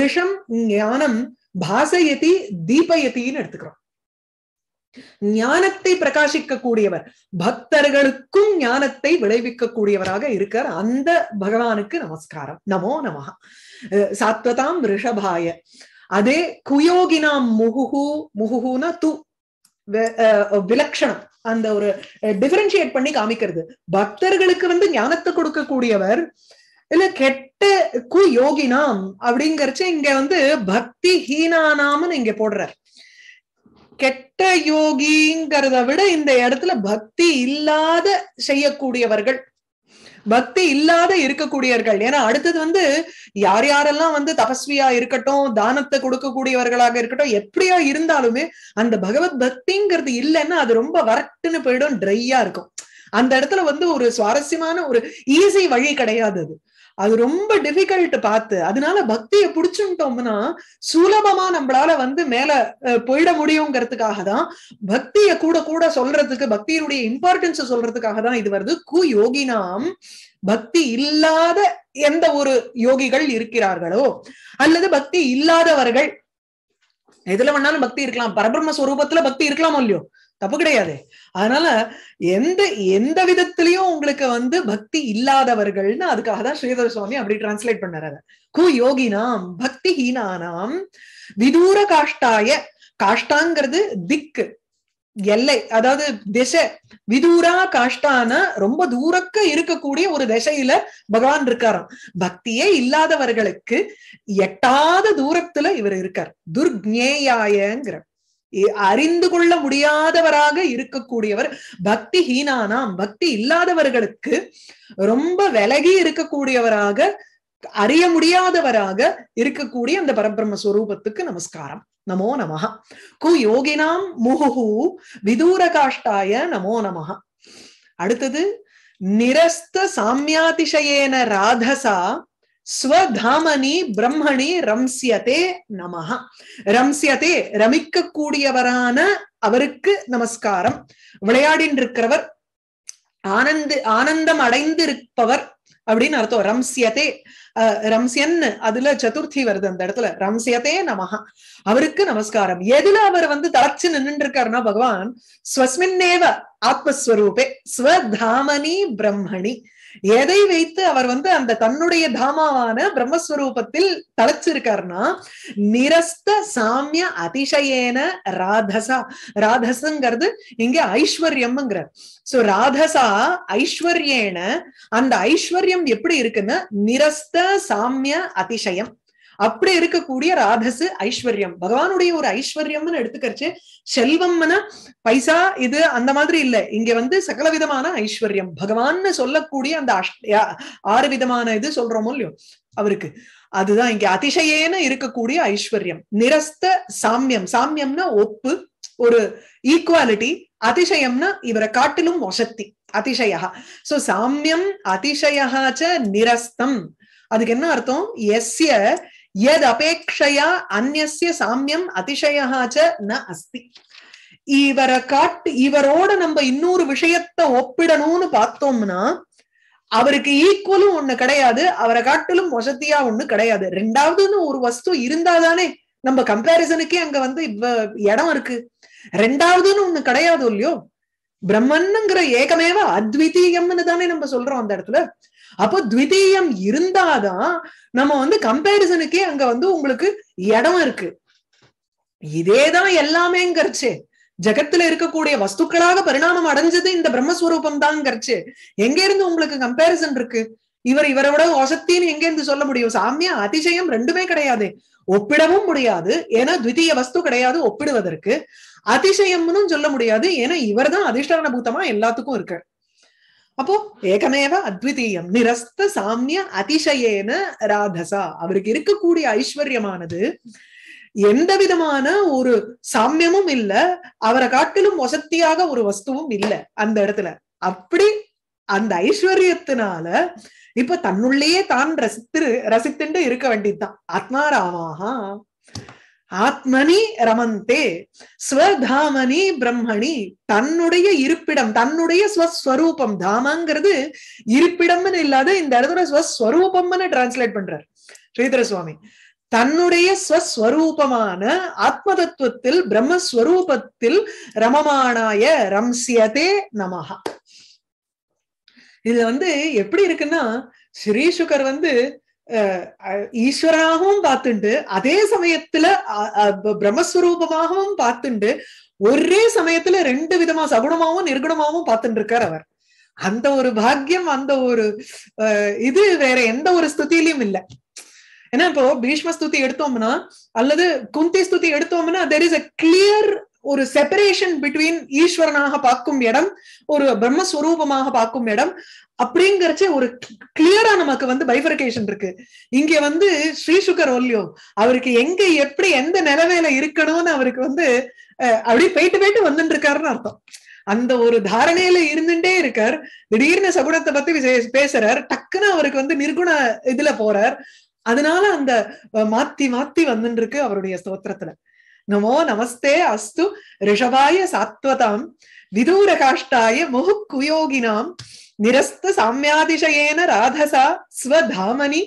ரிஷம் ஞானம் பாசயதி தீபயத்தின்னு எடுத்துக்கிறோம் ஞானத்தை பிரகாசிக்க கூடியவர் பக்தர்களுக்கும் ஞானத்தை விளைவிக்க கூடியவராக இருக்கிற அந்த பகவானுக்கு நமஸ்காரம் நமோ நம சாத்வதாம் ரிஷபாய அதே குயோகினாம் முகுகு முகுகுனா து விலக்ஷணம் அந்த ஒரு டிஃபரன்ஷியேட் பண்ணி காமிக்கிறது பக்தர்களுக்கு வந்து ஞானத்தை கொடுக்கக்கூடியவர் இல்ல கெட்ட குயோகினாம் யோகினாம் அப்படிங்கறச்ச இங்க வந்து பக்தி ஹீனானாம்னு இங்க போடுறார் கெட்ட யோகிங்கிறத விட இந்த இடத்துல பக்தி இல்லாத செய்யக்கூடியவர்கள் பக்தி இல்லாத இருக்கக்கூடியவர்கள் ஏன்னா அடுத்தது வந்து யார் யாரெல்லாம் வந்து தபஸ்வியா இருக்கட்டும் தானத்தை கொடுக்கக்கூடியவர்களாக இருக்கட்டும் எப்படியா இருந்தாலுமே அந்த பகவத் பக்திங்கிறது இல்லைன்னா அது ரொம்ப வரட்டுன்னு போயிடும் ட்ரையா இருக்கும் அந்த இடத்துல வந்து ஒரு சுவாரஸ்யமான ஒரு ஈஸி வழி கிடையாது அது அது ரொம்ப டிஃபிகல்ட் பார்த்து அதனால பக்தியை புடிச்சுட்டோம்னா சுலபமா நம்மளால வந்து மேல போயிட முடியுங்கிறதுக்காக தான் பக்திய கூட கூட சொல்றதுக்கு பக்தியினுடைய இம்பார்ட்டன்ஸ் சொல்றதுக்காக தான் இது வருது கு யோகினாம் பக்தி இல்லாத எந்த ஒரு யோகிகள் இருக்கிறார்களோ அல்லது பக்தி இல்லாதவர்கள் எதுல வேணாலும் பக்தி இருக்கலாம் பரபிரம்ம ஸ்வரூபத்துல பக்தி இருக்கலாமோ இல்லையோ தப்பு கிடையாது அதனால எந்த எந்த விதத்திலையும் உங்களுக்கு வந்து பக்தி இல்லாதவர்கள்னு அதுக்காக தான் ஸ்ரீதர் சுவாமி அப்படி டிரான்ஸ்லேட் பண்ணாரு கு யோகினாம் பக்தி ஹீனானாம் விதூர காஷ்டாய காஷ்டாங்கிறது திக்கு எல்லை அதாவது திசை விதூரா காஷ்டான ரொம்ப தூரக்க இருக்கக்கூடிய ஒரு திசையில பகவான் இருக்காராம் பக்தியே இல்லாதவர்களுக்கு எட்டாத தூரத்துல இவர் இருக்கார் துர்க்ஞேயாயங்கிற அறிந்து கொள்ள முடியாதவராக இருக்கக்கூடியவர் பக்தி ஹீனானாம் பக்தி இல்லாதவர்களுக்கு ரொம்ப விலகி இருக்கக்கூடியவராக அறிய முடியாதவராக இருக்கக்கூடிய அந்த பரபிரம்ம நமஸ்காரம் நமோ நமஹ கு யோகினாம் முகு விதூர காஷ்டாய நமோ நமஹ அடுத்தது நிரஸ்த சாமியாதிசயேன ராதசா ஸ்வதாமனி பிரம்மணி ரம்சியதே நமஹ ரம்சியதே ரமிக்க கூடியவரான அவருக்கு நமஸ்காரம் விளையாடின் இருக்கிறவர் ஆனந்து ஆனந்தம் அடைந்திருப்பவர் அப்படின்னு அர்த்தம் ரம்சியதே ரம்சியன் அதுல சதுர்த்தி வருது அந்த இடத்துல ரம்சியதே நமஹா அவருக்கு நமஸ்காரம் எதுல அவர் வந்து தளர்ச்சி நின்று இருக்காருன்னா பகவான் ஸ்வஸ்மின்னேவ ஆத்மஸ்வரூபே ஸ்வதாமனி பிரம்மணி எதை வைத்து அவர் வந்து அந்த தன்னுடைய தாமாவான பிரம்மஸ்வரூபத்தில் தலைச்சிருக்காருன்னா நிரஸ்த சாமிய அதிசயேன ராதசா ராதசுங்கிறது இங்க ஐஸ்வர்யம்ங்கிறார் சோ ராதசா ஐஸ்வர்யேன அந்த ஐஸ்வர்யம் எப்படி இருக்குன்னா நிரஸ்த சாமிய அதிசயம் அப்படி இருக்கக்கூடிய ராதசு ஐஸ்வர்யம் பகவானுடைய ஒரு ஐஸ்வர்யம்னு எடுத்துக்கிறச்சு செல்வம்னா பைசா இது அந்த மாதிரி இல்ல இங்க வந்து சகல விதமான ஐஸ்வர்யம் பகவான்னு சொல்லக்கூடிய அந்த ஆறு விதமான இது சொல்றோமோ இல்லையோ அவருக்கு அதுதான் இங்க அதிசயேன இருக்கக்கூடிய ஐஸ்வர்யம் நிரஸ்த சாமியம் சாமியம்னா ஒப்பு ஒரு ஈக்குவாலிட்டி அதிசயம்னா இவரை காட்டிலும் வசத்தி அதிசயா சோ சாமியம் அதிசயாச்ச நிரஸ்தம் அதுக்கு என்ன அர்த்தம் எஸ்ய எது அபேட்சையா அந்நிய சாமியம் அதிசயாச்ச ந அஸ்தி இவரை காட்டு இவரோட நம்ம இன்னொரு விஷயத்த ஒப்பிடணும்னு பார்த்தோம்னா அவருக்கு ஈக்குவலும் ஒண்ணு கிடையாது அவரை காட்டிலும் வசதியா ஒண்ணு கிடையாது ரெண்டாவதுன்னு ஒரு வஸ்து இருந்தாதானே நம்ம கம்பேரிசனுக்கே அங்க வந்து இவ்வ இடம் இருக்கு ரெண்டாவதுன்னு ஒண்ணு கிடையாது இல்லையோ பிரம்மன்னுங்கிற ஏகமேவ அத்விதீயம்னு தானே நம்ம சொல்றோம் அந்த இடத்துல அப்போ த்விதீயம் இருந்தாதான் நம்ம வந்து கம்பேரிசனுக்கே அங்க வந்து உங்களுக்கு இடம் இருக்கு இதேதான் எல்லாமேங்கிறச்சு ஜகத்துல இருக்கக்கூடிய வஸ்துக்களாக பரிணாமம் அடைஞ்சது இந்த பிரம்மஸ்வரூபம் தான்ங்கிறச்சு எங்க இருந்து உங்களுக்கு கம்பேரிசன் இருக்கு இவர் இவரை விட ஒசத்தின்னு எங்க இருந்து சொல்ல முடியும் சாமியா அதிசயம் ரெண்டுமே கிடையாது ஒப்பிடவும் முடியாது ஏன்னா த்விதீய வஸ்து கிடையாது ஒப்பிடுவதற்கு அதிசயம்னு சொல்ல முடியாது ஏன்னா இவர் தான் அதிஷ்டான பூத்தமா எல்லாத்துக்கும் இருக்கு அப்போ ஏகமேவ அத்விதீயம் நிரஸ்த சாமிய அதிசயேன ராதசா அவருக்கு இருக்கக்கூடிய ஐஸ்வர்யமானது எந்த விதமான ஒரு சாமியமும் இல்ல அவரை காட்டிலும் வசத்தியாக ஒரு வஸ்துவும் இல்ல அந்த இடத்துல அப்படி அந்த ஐஸ்வர்யத்தினால இப்ப தன்னுள்ளேயே தான் ரசித்து ரசித்துண்டு இருக்க வேண்டியதுதான் ஆத்மாராமாக ஆத்மனி ரமந்தே ஸ்வதாமனி பிரம்மணி தன்னுடைய இருப்பிடம் தன்னுடைய ஸ்வஸ்வரூபம் தாமங்கிறது இருப்பிடம்னு இல்லாத இந்த இடத்துல ஸ்வஸ்வரூபம்னு டிரான்ஸ்லேட் பண்றார் ஸ்ரீதர சுவாமி தன்னுடைய ஸ்வஸ்வரூபமான ஆத்ம தத்துவத்தில் பிரம்மஸ்வரூபத்தில் ரமமானாய ரம்சியதே நமஹா இதுல வந்து எப்படி இருக்குன்னா ஸ்ரீசுகர் வந்து ஈஸ்வராகவும் பார்த்துண்டு அதே சமயத்துல பிரம்மஸ்வரூபமாகவும் பார்த்துண்டு ஒரே சமயத்துல ரெண்டு விதமா சகுணமாவும் நிர்குணமாவும் பார்த்துட்டு இருக்கார் அவர் அந்த ஒரு பாக்கியம் அந்த ஒரு இது வேற எந்த ஒரு ஸ்துதியிலையும் இல்லை ஏன்னா இப்போ பீஷ்ம ஸ்துதி எடுத்தோம்னா அல்லது குந்தி ஸ்துதி எடுத்தோம்னா தெர் இஸ் அ கிளியர் ஒரு செப்பரேஷன் பிட்வீன் ஈஸ்வரனாக பார்க்கும் இடம் ஒரு பிரம்மஸ்வரூபமாக பார்க்கும் இடம் அப்படிங்கறச்ச ஒரு கிளியரா நமக்கு வந்து பைபரகேஷன் இருக்கு இங்க வந்து ஸ்ரீசுகர் ஒல்லியோ அவருக்கு எங்க எப்படி எந்த நிலைமையில இருக்கணும்னு அவருக்கு வந்து அப்படியே போயிட்டு போயிட்டு வந்துட்டு இருக்காருன்னு அர்த்தம் அந்த ஒரு தாரணையில இருந்துட்டே இருக்கார் திடீர்னு சகுணத்தை பத்தி பேசுறார் டக்குன்னு அவருக்கு வந்து நிர்குண இதுல போறார் அதனால அந்த மாத்தி மாத்தி வந்துட்டு இருக்கு அவருடைய ஸ்தோத்திரத்துல நமோ நமஸ்தே அஸ்து ரிஷபாய சாத்வதாம் விதூர காஷ்டாய முகுக்குயோகினாம் நிரஸ்த நிரஸ்தாமியாதிஷயேன ராதசா ஸ்வதாமணி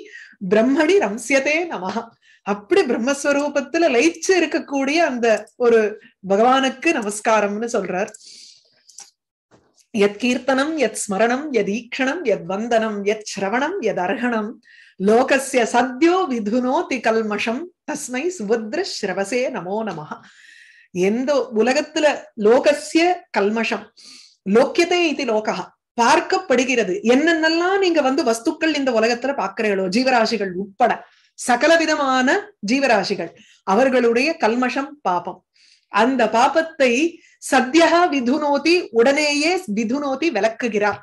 பிரம்மணி ரம்சியதே நம அப்படி பிரம்மஸ்வரூபத்துல லயிச்சு இருக்கக்கூடிய அந்த ஒரு பகவானுக்கு நமஸ்காரம்னு சொல்றார் எத் கீர்த்தனம் எத் ஸ்மரணம் எத் ஈக்ஷணம் எத் வந்தனம் எத் ஸ்ரவணம் எத் அர்ஹணம் லோகசிய சத்யோ விதுனோதி கல்மஷம் தஸ்மை சுபத்ரஸ்ரவசே நமோ நம எந்த உலகத்துல லோகசிய கல்மஷம் லோக்கியத்தை இது லோகா பார்க்கப்படுகிறது என்னென்னலாம் நீங்க வந்து வஸ்துக்கள் இந்த உலகத்துல பாக்குறீங்களோ ஜீவராசிகள் உட்பட சகலவிதமான ஜீவராசிகள் அவர்களுடைய கல்மஷம் பாபம் அந்த பாபத்தை சத்தியகா விதுனோதி உடனேயே விதுனோதி விளக்குகிறார்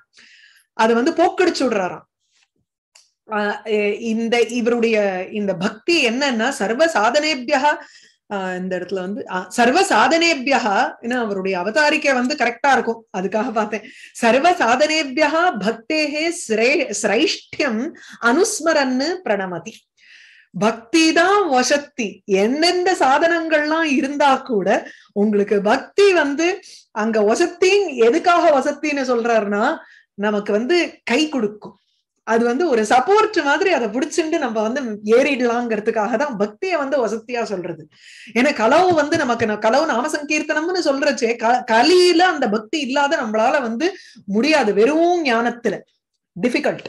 அது வந்து போக்கடிச்சு விடுறாராம் இந்த இவருடைய இந்த பக்தி என்னன்னா சர்வ சாதனேபியா இந்த இடத்துல வந்து சர்வ சாதனேபியா அவருடைய அவதாரிக்கை வந்து கரெக்டா இருக்கும் அதுக்காக பார்த்தேன் சர்வ சாதனேபியா பக்தேகே சிரே சிரைஷ்டியம் அனுஸ்மரன்னு பிரணமதி பக்தி தான் வசக்தி எந்தெந்த சாதனங்கள்லாம் இருந்தா கூட உங்களுக்கு பக்தி வந்து அங்க வசத்தின் எதுக்காக வசத்தின்னு சொல்றாருன்னா நமக்கு வந்து கை கொடுக்கும் அது வந்து ஒரு சப்போர்ட் மாதிரி அதை பிடிச்சிட்டு நம்ம வந்து ஏறிடலாங்கிறதுக்காக தான் பக்தியை வந்து வசதியா சொல்றது ஏன்னா களவு வந்து நமக்கு களவு நாம சங்கீர்த்தனம்னு சொல்றச்சே கலியில அந்த பக்தி இல்லாத நம்மளால வந்து முடியாது வெறும் ஞானத்துல டிஃபிகல்ட்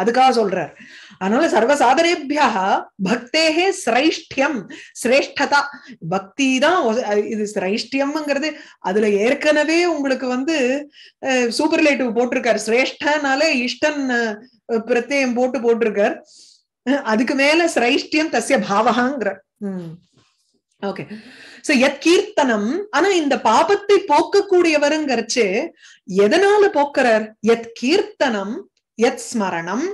அதுக்காக சொல்றார் அதனால சர்வசாதரேபியா பக்தேகே சிரேஷ்டியம் சிரேஷ்டதா பக்தி தான் இது சிரேஷ்டியம்ங்கிறது அதுல ஏற்கனவே உங்களுக்கு வந்து சூப்பர்லேட்டிவ் போட்டிருக்காரு சிரேஷ்டனாலே இஷ்டன் பிரத்யம் போட்டு போட்டிருக்கார் அதுக்கு மேல சிரைஷ்டியம் தசிய பாவகாங்கிற ஓகே சோ எத் கீர்த்தனம் ஆனா இந்த பாபத்தை போக்கக்கூடியவருங்கிறச்சு எதனால போக்குறார் எத் கீர்த்தனம் எத் ஸ்மரணம்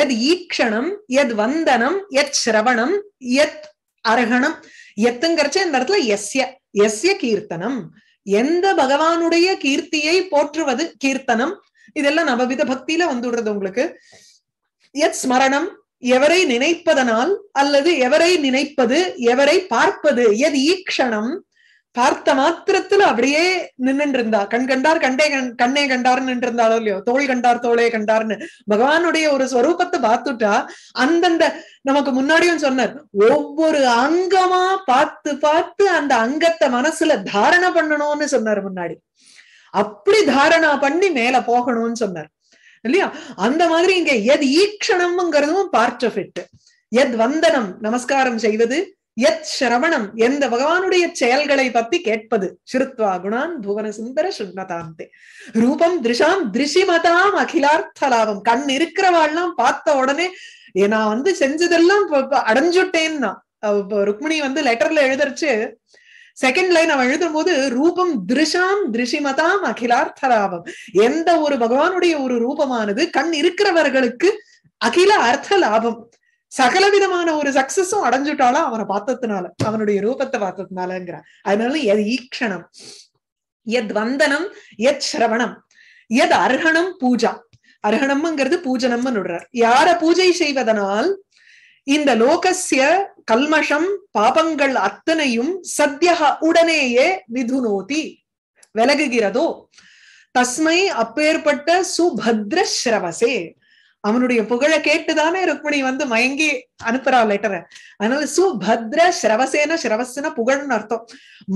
எத் ஈக்ஷணம் எத் வந்தனம் எத் சிரவணம் எத் அர்ஹணம் எத்துங்கிறச்ச இந்த இடத்துல எஸ்ய எஸ்ய கீர்த்தனம் எந்த பகவானுடைய கீர்த்தியை போற்றுவது கீர்த்தனம் இதெல்லாம் நவவித பக்தியில வந்துடுறது உங்களுக்கு எத் ஸ்மரணம் எவரை நினைப்பதனால் அல்லது எவரை நினைப்பது எவரை பார்ப்பது எது ஈக்ஷணம் பார்த்த மாத்திரத்துல அப்படியே நின்றுட்டு இருந்தா கண் கண்டார் கண்டே கண் கண்ணே கண்டார் நின்று இருந்தாலோ இல்லையோ தோல் கண்டார் தோளே கண்டார்னு பகவானுடைய ஒரு ஸ்வரூபத்தை பார்த்துட்டா அந்தந்த நமக்கு முன்னாடியும் சொன்னார் ஒவ்வொரு அங்கமா பார்த்து பார்த்து அந்த அங்கத்தை மனசுல தாரணை பண்ணணும்னு சொன்னார் முன்னாடி அப்படி தாரணா பண்ணி மேல போகணும்னு சொன்னார் இல்லையா அந்த மாதிரி இங்க எத் ஈக்ஷணம்ங்கிறதும் பார்ட் ஆஃப் இட் எத் வந்தனம் நமஸ்காரம் செய்வது எத் சிரவணம் எந்த பகவானுடைய செயல்களை பத்தி கேட்பது சிறுத்வா குணான் புவன சுந்தர சுண்ணதாந்தே ரூபம் திருஷாம் திருஷிமதாம் அகிலார்த்த லாபம் கண் இருக்கிறவாள்லாம் பார்த்த உடனே நான் வந்து செஞ்சதெல்லாம் அடைஞ்சுட்டேன்னா ருக்மிணி வந்து லெட்டர்ல எழுதிருச்சு செகண்ட் லைன் அவன் எழுதும் போது ரூபம் திருஷாம் திருஷிமதாம் அகிலார்த்தலாபம் எந்த ஒரு பகவானுடைய ஒரு ரூபமானது கண் இருக்கிறவர்களுக்கு அகில அர்த்த லாபம் சகலவிதமான ஒரு சக்சஸும் அடைஞ்சுட்டாலும் அவனை பார்த்ததுனால அவனுடைய ரூபத்தை பார்த்ததுனாலங்கிற அதனால எது ஈக்ஷணம் எத் வந்தனம் எத் சிரவணம் எத் அர்ஹணம் பூஜா அர்ஹணம்ங்கிறது பூஜனம்னு விடுறார் யார பூஜை செய்வதனால் இந்த லோகசிய கல்மஷம் பாபங்கள் அத்தனையும் சத்தியக உடனேயே விதுனோதி விலகுகிறதோ தஸ்மை அப்பேற்பட்ட சுபத்ரஸ்ரவசே அவனுடைய புகழை கேட்டுதானே ருக்மிணி வந்து மயங்கி அனுப்புறா லெட்டர் அதனால சுபத்ர ஸ்ரவசேன ஸ்ரவசன புகழ்னு அர்த்தம்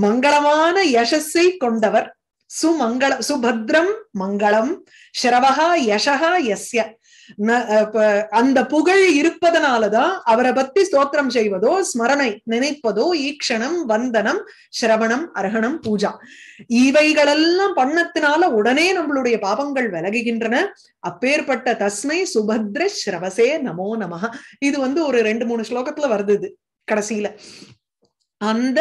மங்களமான யசஸை கொண்டவர் சுமங்கள சுபத்ரம் மங்களம் சிரவஹா யசஹா யஸ்ய அந்த புகழ் இருப்பதனாலதான் அவரை பத்தி ஸ்தோத்திரம் செய்வதோ ஸ்மரணை நினைப்பதோ ஈக்ஷணம் வந்தனம் சிரவணம் அர்ஹணம் பூஜா இவைகளெல்லாம் பண்ணத்தினால உடனே நம்மளுடைய பாபங்கள் விலகுகின்றன அப்பேற்பட்ட தஸ்மை சுபத்ர ஸ்ரவசே நமோ நமஹ இது வந்து ஒரு ரெண்டு மூணு ஸ்லோகத்துல வருது இது கடைசியில அந்த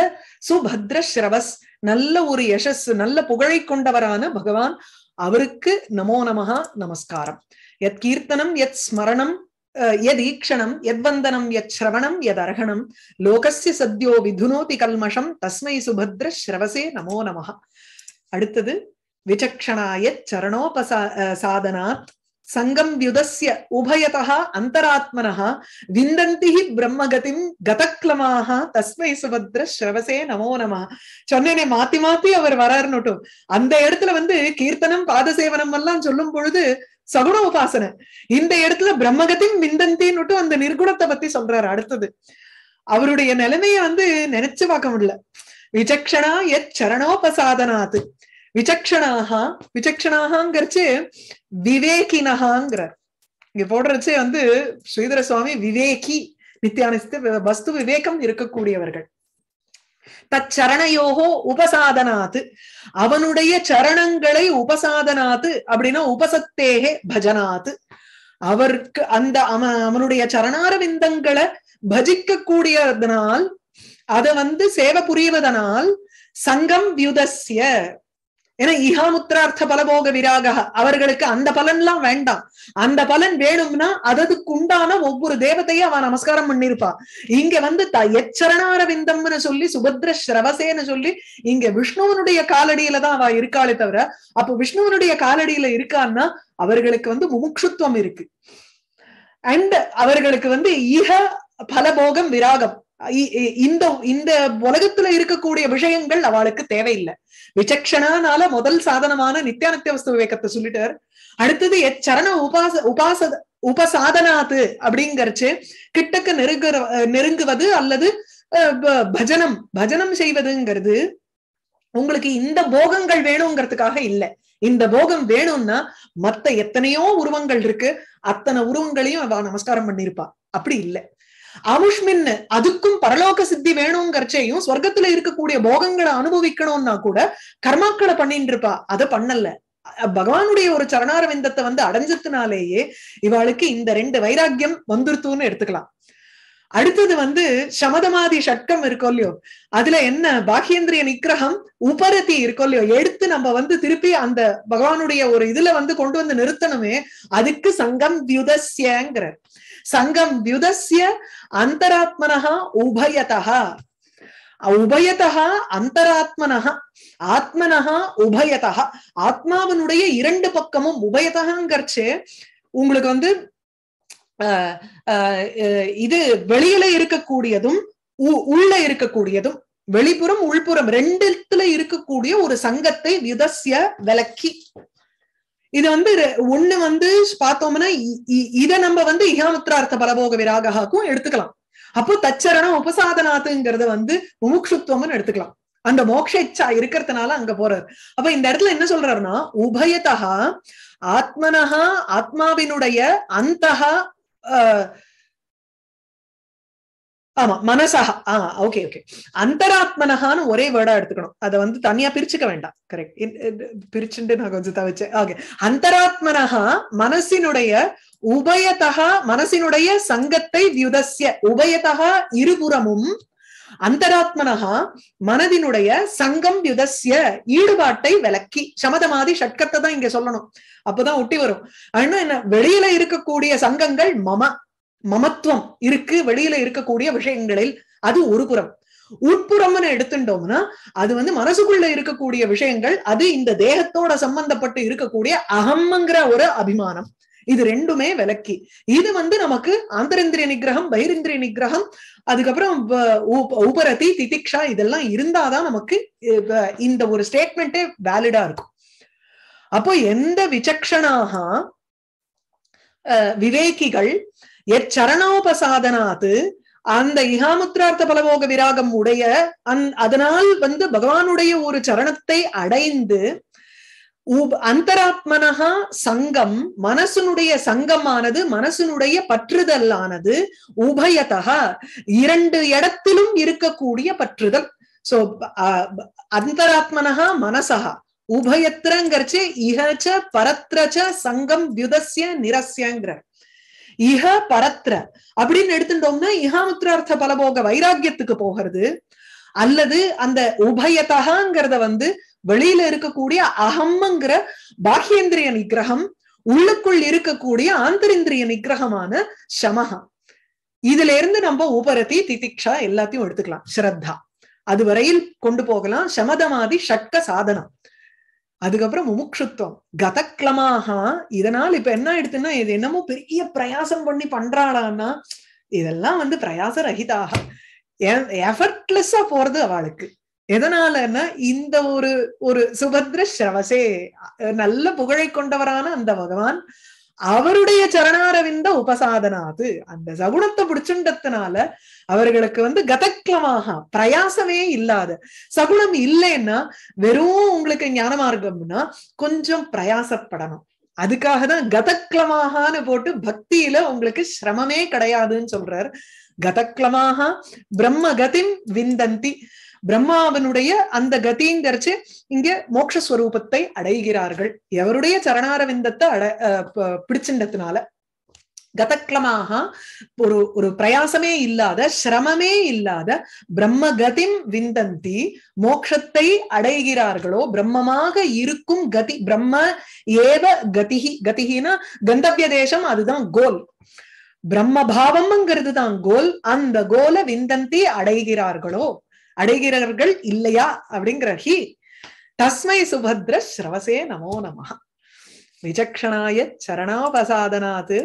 சுபத்ர ஸ்ரவஸ் நல்ல ஒரு யசஸ் நல்ல புகழை கொண்டவரான பகவான் அவருக்கு நமோ நமஹா நமஸ்காரம் யத் கீர்த்தனம் யத் ஸ்மரணம் யதீக்ஷணம் யத்வந்தனம் யத் ஸ்ரவணம் யத் அர்ஹணம் லோகசிய சத்யோ விதுனோதி கல்மஷம் தஸ்மை சுபத்ர ஸ்ரவசே நமோ நம அடுத்தது விச்சக்ஷணாய சரணோபசா சாதனாத் சங்கம் வியுதஸ்ய உபயதா அந்தராத்மனா விந்தந்தி பிரம்மகதிம் கதக்லமாக தஸ்மை சுபத்ர ஸ்ரவசே நமோ நம சொன்னேனே மாத்தி மாத்தி அவர் வராருன்னுட்டும் அந்த இடத்துல வந்து கீர்த்தனம் பாதசேவனம் எல்லாம் சொல்லும் பொழுது சகுண உபாசனை இந்த இடத்துல பிரம்மகத்தின் விந்தந்தின்னு அந்த நிர்குணத்தை பத்தி சொல்றாரு அடுத்தது அவருடைய நிலைமைய வந்து நினைச்சு பார்க்க முடியல விசக்ஷணா எச் சரணோபசாதனாது விசக்ஷணாகா விசக்ஷணாகாங்கிறச்சு விவேகினகாங்கிறார் இங்க போடுறச்சே வந்து ஸ்ரீதர சுவாமி விவேகி நித்தியானிஸ்து வஸ்து விவேகம் இருக்கக்கூடியவர்கள் தச்சரணையோகோ உபசாதனாத்து அவனுடைய சரணங்களை உபசாதனாத்து அப்படின்னா உபசத்தேகே பஜனாத்து அவருக்கு அந்த அவனுடைய சரணாரவிந்தங்களை பஜிக்க கூடியதனால் அதை வந்து சேவை புரிவதனால் சங்கம் வியுதஸ்ய ஏன்னா இகாமுத்திரார்த்த பலபோக விராக அவர்களுக்கு அந்த பலன்லாம் வேண்டாம் அந்த பலன் வேணும்னா அததுக்கு உண்டான ஒவ்வொரு தேவத்தையும் அவன் நமஸ்காரம் பண்ணிருப்பா இங்க வந்து த எச்சரணாரவிந்தம்னு சொல்லி சுபத்ர ஸ்ரவசேன்னு சொல்லி இங்க விஷ்ணுவனுடைய காலடியில தான் அவ இருக்காளே தவிர அப்போ விஷ்ணுவனுடைய காலடியில இருக்கான்னா அவர்களுக்கு வந்து முமுட்சுத்துவம் இருக்கு அண்ட் அவர்களுக்கு வந்து இக பலபோகம் விராகம் இந்த இந்த உலகத்துல இருக்கக்கூடிய விஷயங்கள் அவளுக்கு தேவையில்லை விசக்ஷணானால முதல் சாதனமான நித்தியானத்திய வஸ்து விவேகத்தை சொல்லிட்டார் அடுத்தது சரண உபாச உபாச உபசாதனாது அப்படிங்கறச்சு கிட்டக்க நெருங்குற நெருங்குவது அல்லது பஜனம் பஜனம் செய்வதுங்கிறது உங்களுக்கு இந்த போகங்கள் வேணுங்கிறதுக்காக இல்லை இந்த போகம் வேணும்னா மத்த எத்தனையோ உருவங்கள் இருக்கு அத்தனை உருவங்களையும் அவ நமஸ்காரம் பண்ணிருப்பா அப்படி இல்லை அமுஷ்மின் அதுக்கும் பரலோக சித்தி வேணுங்கிறச்சையும் ஸ்வர்க்கத்துல இருக்கக்கூடிய போகங்களை அனுபவிக்கணும்னா கூட கர்மாக்களை பண்ணிட்டு இருப்பா அதை பண்ணல பகவானுடைய ஒரு விந்தத்தை வந்து அடைஞ்சதுனாலேயே இவாளுக்கு இந்த ரெண்டு வைராக்கியம் வந்துருத்துன்னு எடுத்துக்கலாம் அடுத்தது வந்து சமதமாதி சட்கம் இருக்கோ இல்லையோ அதுல என்ன பாகியந்திரிய நிக்கிரகம் உபரதி இருக்கோ இல்லையோ எடுத்து நம்ம வந்து திருப்பி அந்த பகவானுடைய ஒரு இதுல வந்து கொண்டு வந்து நிறுத்தணுமே அதுக்கு சங்கம் தியுதஸ்யங்கிறார் சங்கம் யுதசிய அந்தராத்மனா உபயதா உபயதா அந்தராத்மனா ஆத்மனா உபயதா ஆத்மாவனுடைய இரண்டு பக்கமும் உபயதகாங்கிறச்சு உங்களுக்கு வந்து இது வெளியில இருக்கக்கூடியதும் உள்ள இருக்கக்கூடியதும் வெளிப்புறம் உள்புறம் ரெண்டுத்துல இருக்கக்கூடிய ஒரு சங்கத்தை விதசிய விளக்கி இது வந்து ஒண்ணு வந்து பார்த்தோம்னா இத நம்ம வந்து இகாமுத்திரார்த்த பலபோக விராகாக்கும் எடுத்துக்கலாம் அப்போ தச்சரணம் உபசாதனாத்துங்கிறத வந்து முமுட்சுத்துவம்னு எடுத்துக்கலாம் அந்த மோக்ஷ இச்சா இருக்கிறதுனால அங்க போறாரு அப்ப இந்த இடத்துல என்ன சொல்றாருன்னா உபயதா ஆத்மனஹா ஆத்மாவினுடைய ஆஹ் ஆமா மனசகா ஆமா ஓகே ஓகே அந்தராத்மனஹான்னு ஒரே வேர்டா எடுத்துக்கணும் அதை வந்து தனியா பிரிச்சுக்க வேண்டாம் கரெக்ட் பிரிச்சுட்டு நான் கொஞ்சம் தவிச்சேன் ஓகே அந்தராத்மனஹா மனசினுடைய உபயதகா மனசினுடைய சங்கத்தை வியுதசிய உபயதகா இருபுறமும் அந்தராத்மனகா மனதினுடைய சங்கம் வியுதசிய ஈடுபாட்டை விளக்கி சமதமாதி ஷட்கத்தை தான் இங்க சொல்லணும் அப்பதான் ஒட்டி வரும் அண்ணா என்ன வெளியில இருக்கக்கூடிய சங்கங்கள் மம மமத்துவம் இருக்கு வெளியில இருக்கக்கூடிய விஷயங்களில் அது ஒரு புறம் உட்புறம்னு எடுத்துட்டோம்னா அது வந்து மனசுக்குள்ள இருக்கக்கூடிய விஷயங்கள் அது இந்த தேகத்தோட சம்பந்தப்பட்டு இருக்கக்கூடிய அகம்ங்கிற ஒரு அபிமானம் இது ரெண்டுமே விலக்கி இது வந்து நமக்கு ஆந்திரேந்திரிய நிகிரகம் பைரேந்திரிய நிகிரகம் அதுக்கப்புறம் உபரதி திதிக்ஷா இதெல்லாம் இருந்தாதான் நமக்கு இந்த ஒரு ஸ்டேட்மெண்டே வேலிடா இருக்கும் அப்போ எந்த விசக்ஷனாக விவேகிகள் எச்சரணோபசாதனாத் அந்த இகாமுத்திரார்த்த பலபோக விராகம் உடைய அந் அதனால் வந்து பகவானுடைய ஒரு சரணத்தை அடைந்து அந்தராத்மனகா சங்கம் மனசுனுடைய சங்கமானது மனசுனுடைய பற்றுதல்லானது உபயதகா இரண்டு இடத்திலும் இருக்கக்கூடிய பற்றுதல் சோ அந்தராத்மனகா மனசகா உபயத்திரங்கிறச்சு இகச்ச பரத்ரச்ச சங்கம் வியுதசிய நிரஸ்யங்கிறார் இஹ பரத்ர அப்படின்னு எடுத்துட்டோம்னா இஹாமுத்திரார்த்த பலபோக வைராக்கியத்துக்கு போகிறது அல்லது அந்த உபயதகாங்கிறத வந்து வெளியில இருக்கக்கூடிய அகம்ங்கிற பாக்கியேந்திரிய நிகிரகம் உள்ளுக்குள் இருக்கக்கூடிய ஆந்திரேந்திரிய நிகிரகமான சமஹா இதுல இருந்து நம்ம உபரதி திதிக்ஷா எல்லாத்தையும் எடுத்துக்கலாம் ஸ்ரத்தா அதுவரையில் கொண்டு போகலாம் சமதமாதி சட்க சாதனம் அதுக்கப்புறம் முமுட்சுத்துவம் கதக்லமாக இதனால் இப்ப என்ன ஆயிடுதுன்னா இது என்னமோ பெரிய பிரயாசம் பண்ணி பண்றாளான்னா இதெல்லாம் வந்து பிரயாச ரஹிதாக எஃபர்ட்லெஸ்ஸா போறது அவளுக்கு எதனாலன்னா இந்த ஒரு ஒரு சுபத்ர ஸ்ரவசே நல்ல புகழை கொண்டவரான அந்த பகவான் அவருடைய சரணாரவிந்த உபசாதனாது அந்த சகுணத்தை பிடிச்சுண்டதுனால அவர்களுக்கு வந்து கதக்லமாக பிரயாசமே இல்லாத சகுணம் இல்லைன்னா வெறும் உங்களுக்கு ஞான மார்க்கம்னா கொஞ்சம் பிரயாசப்படணும் அதுக்காக தான் கதக்லமாகான்னு போட்டு பக்தியில உங்களுக்கு சிரமமே கிடையாதுன்னு சொல்றார் கதக்ளமாக பிரம்ம கதிம் விந்தந்தி பிரம்மாவனுடைய அந்த கதிங்கரைச்சு இங்க மோக்ஷஸ்வரூபத்தை அடைகிறார்கள் எவருடைய சரணார விந்தத்தை அட பிடிச்சின்றதுனால கதக்ளமாக ஒரு ஒரு பிரயாசமே இல்லாத சிரமமே இல்லாத பிரம்ம கதிம் விந்தந்தி மோக்ஷத்தை அடைகிறார்களோ பிரம்மமாக இருக்கும் கதி பிரம்ம ஏவ கதிகி கதிகினா கந்தவிய தேசம் அதுதான் கோல் பிரம்ம பாவம்ங்கிறது தான் கோல் அந்த கோல விந்தந்தி அடைகிறார்களோ அடைகிறார்கள் இல்லையா அப்படிங்கிற ஹி தஸ்மை சுபத்ர ஸ்ரவசே நமோ நம விசக்ஷணாய சரணாபசாதனாத்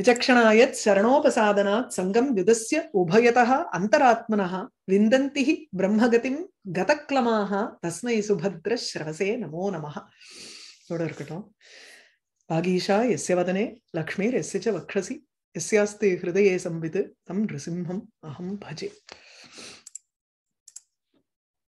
விசக்ஷணாய சரணோபசாதனாத் சங்கம் யுதஸ்ய உபயதா அந்தராத்மனா விந்தந்தி பிரம்மகதிம் கதக்லமாக தஸ்மை சுபத்ர ஸ்ரவசே நமோ நம இருக்கட்டும் आगीशा यस्य वदने लक्ष्मीर्यस्य च वक्षसि यस्यास्ति हृदये संवित् तं नृसिंहम् अहं भजे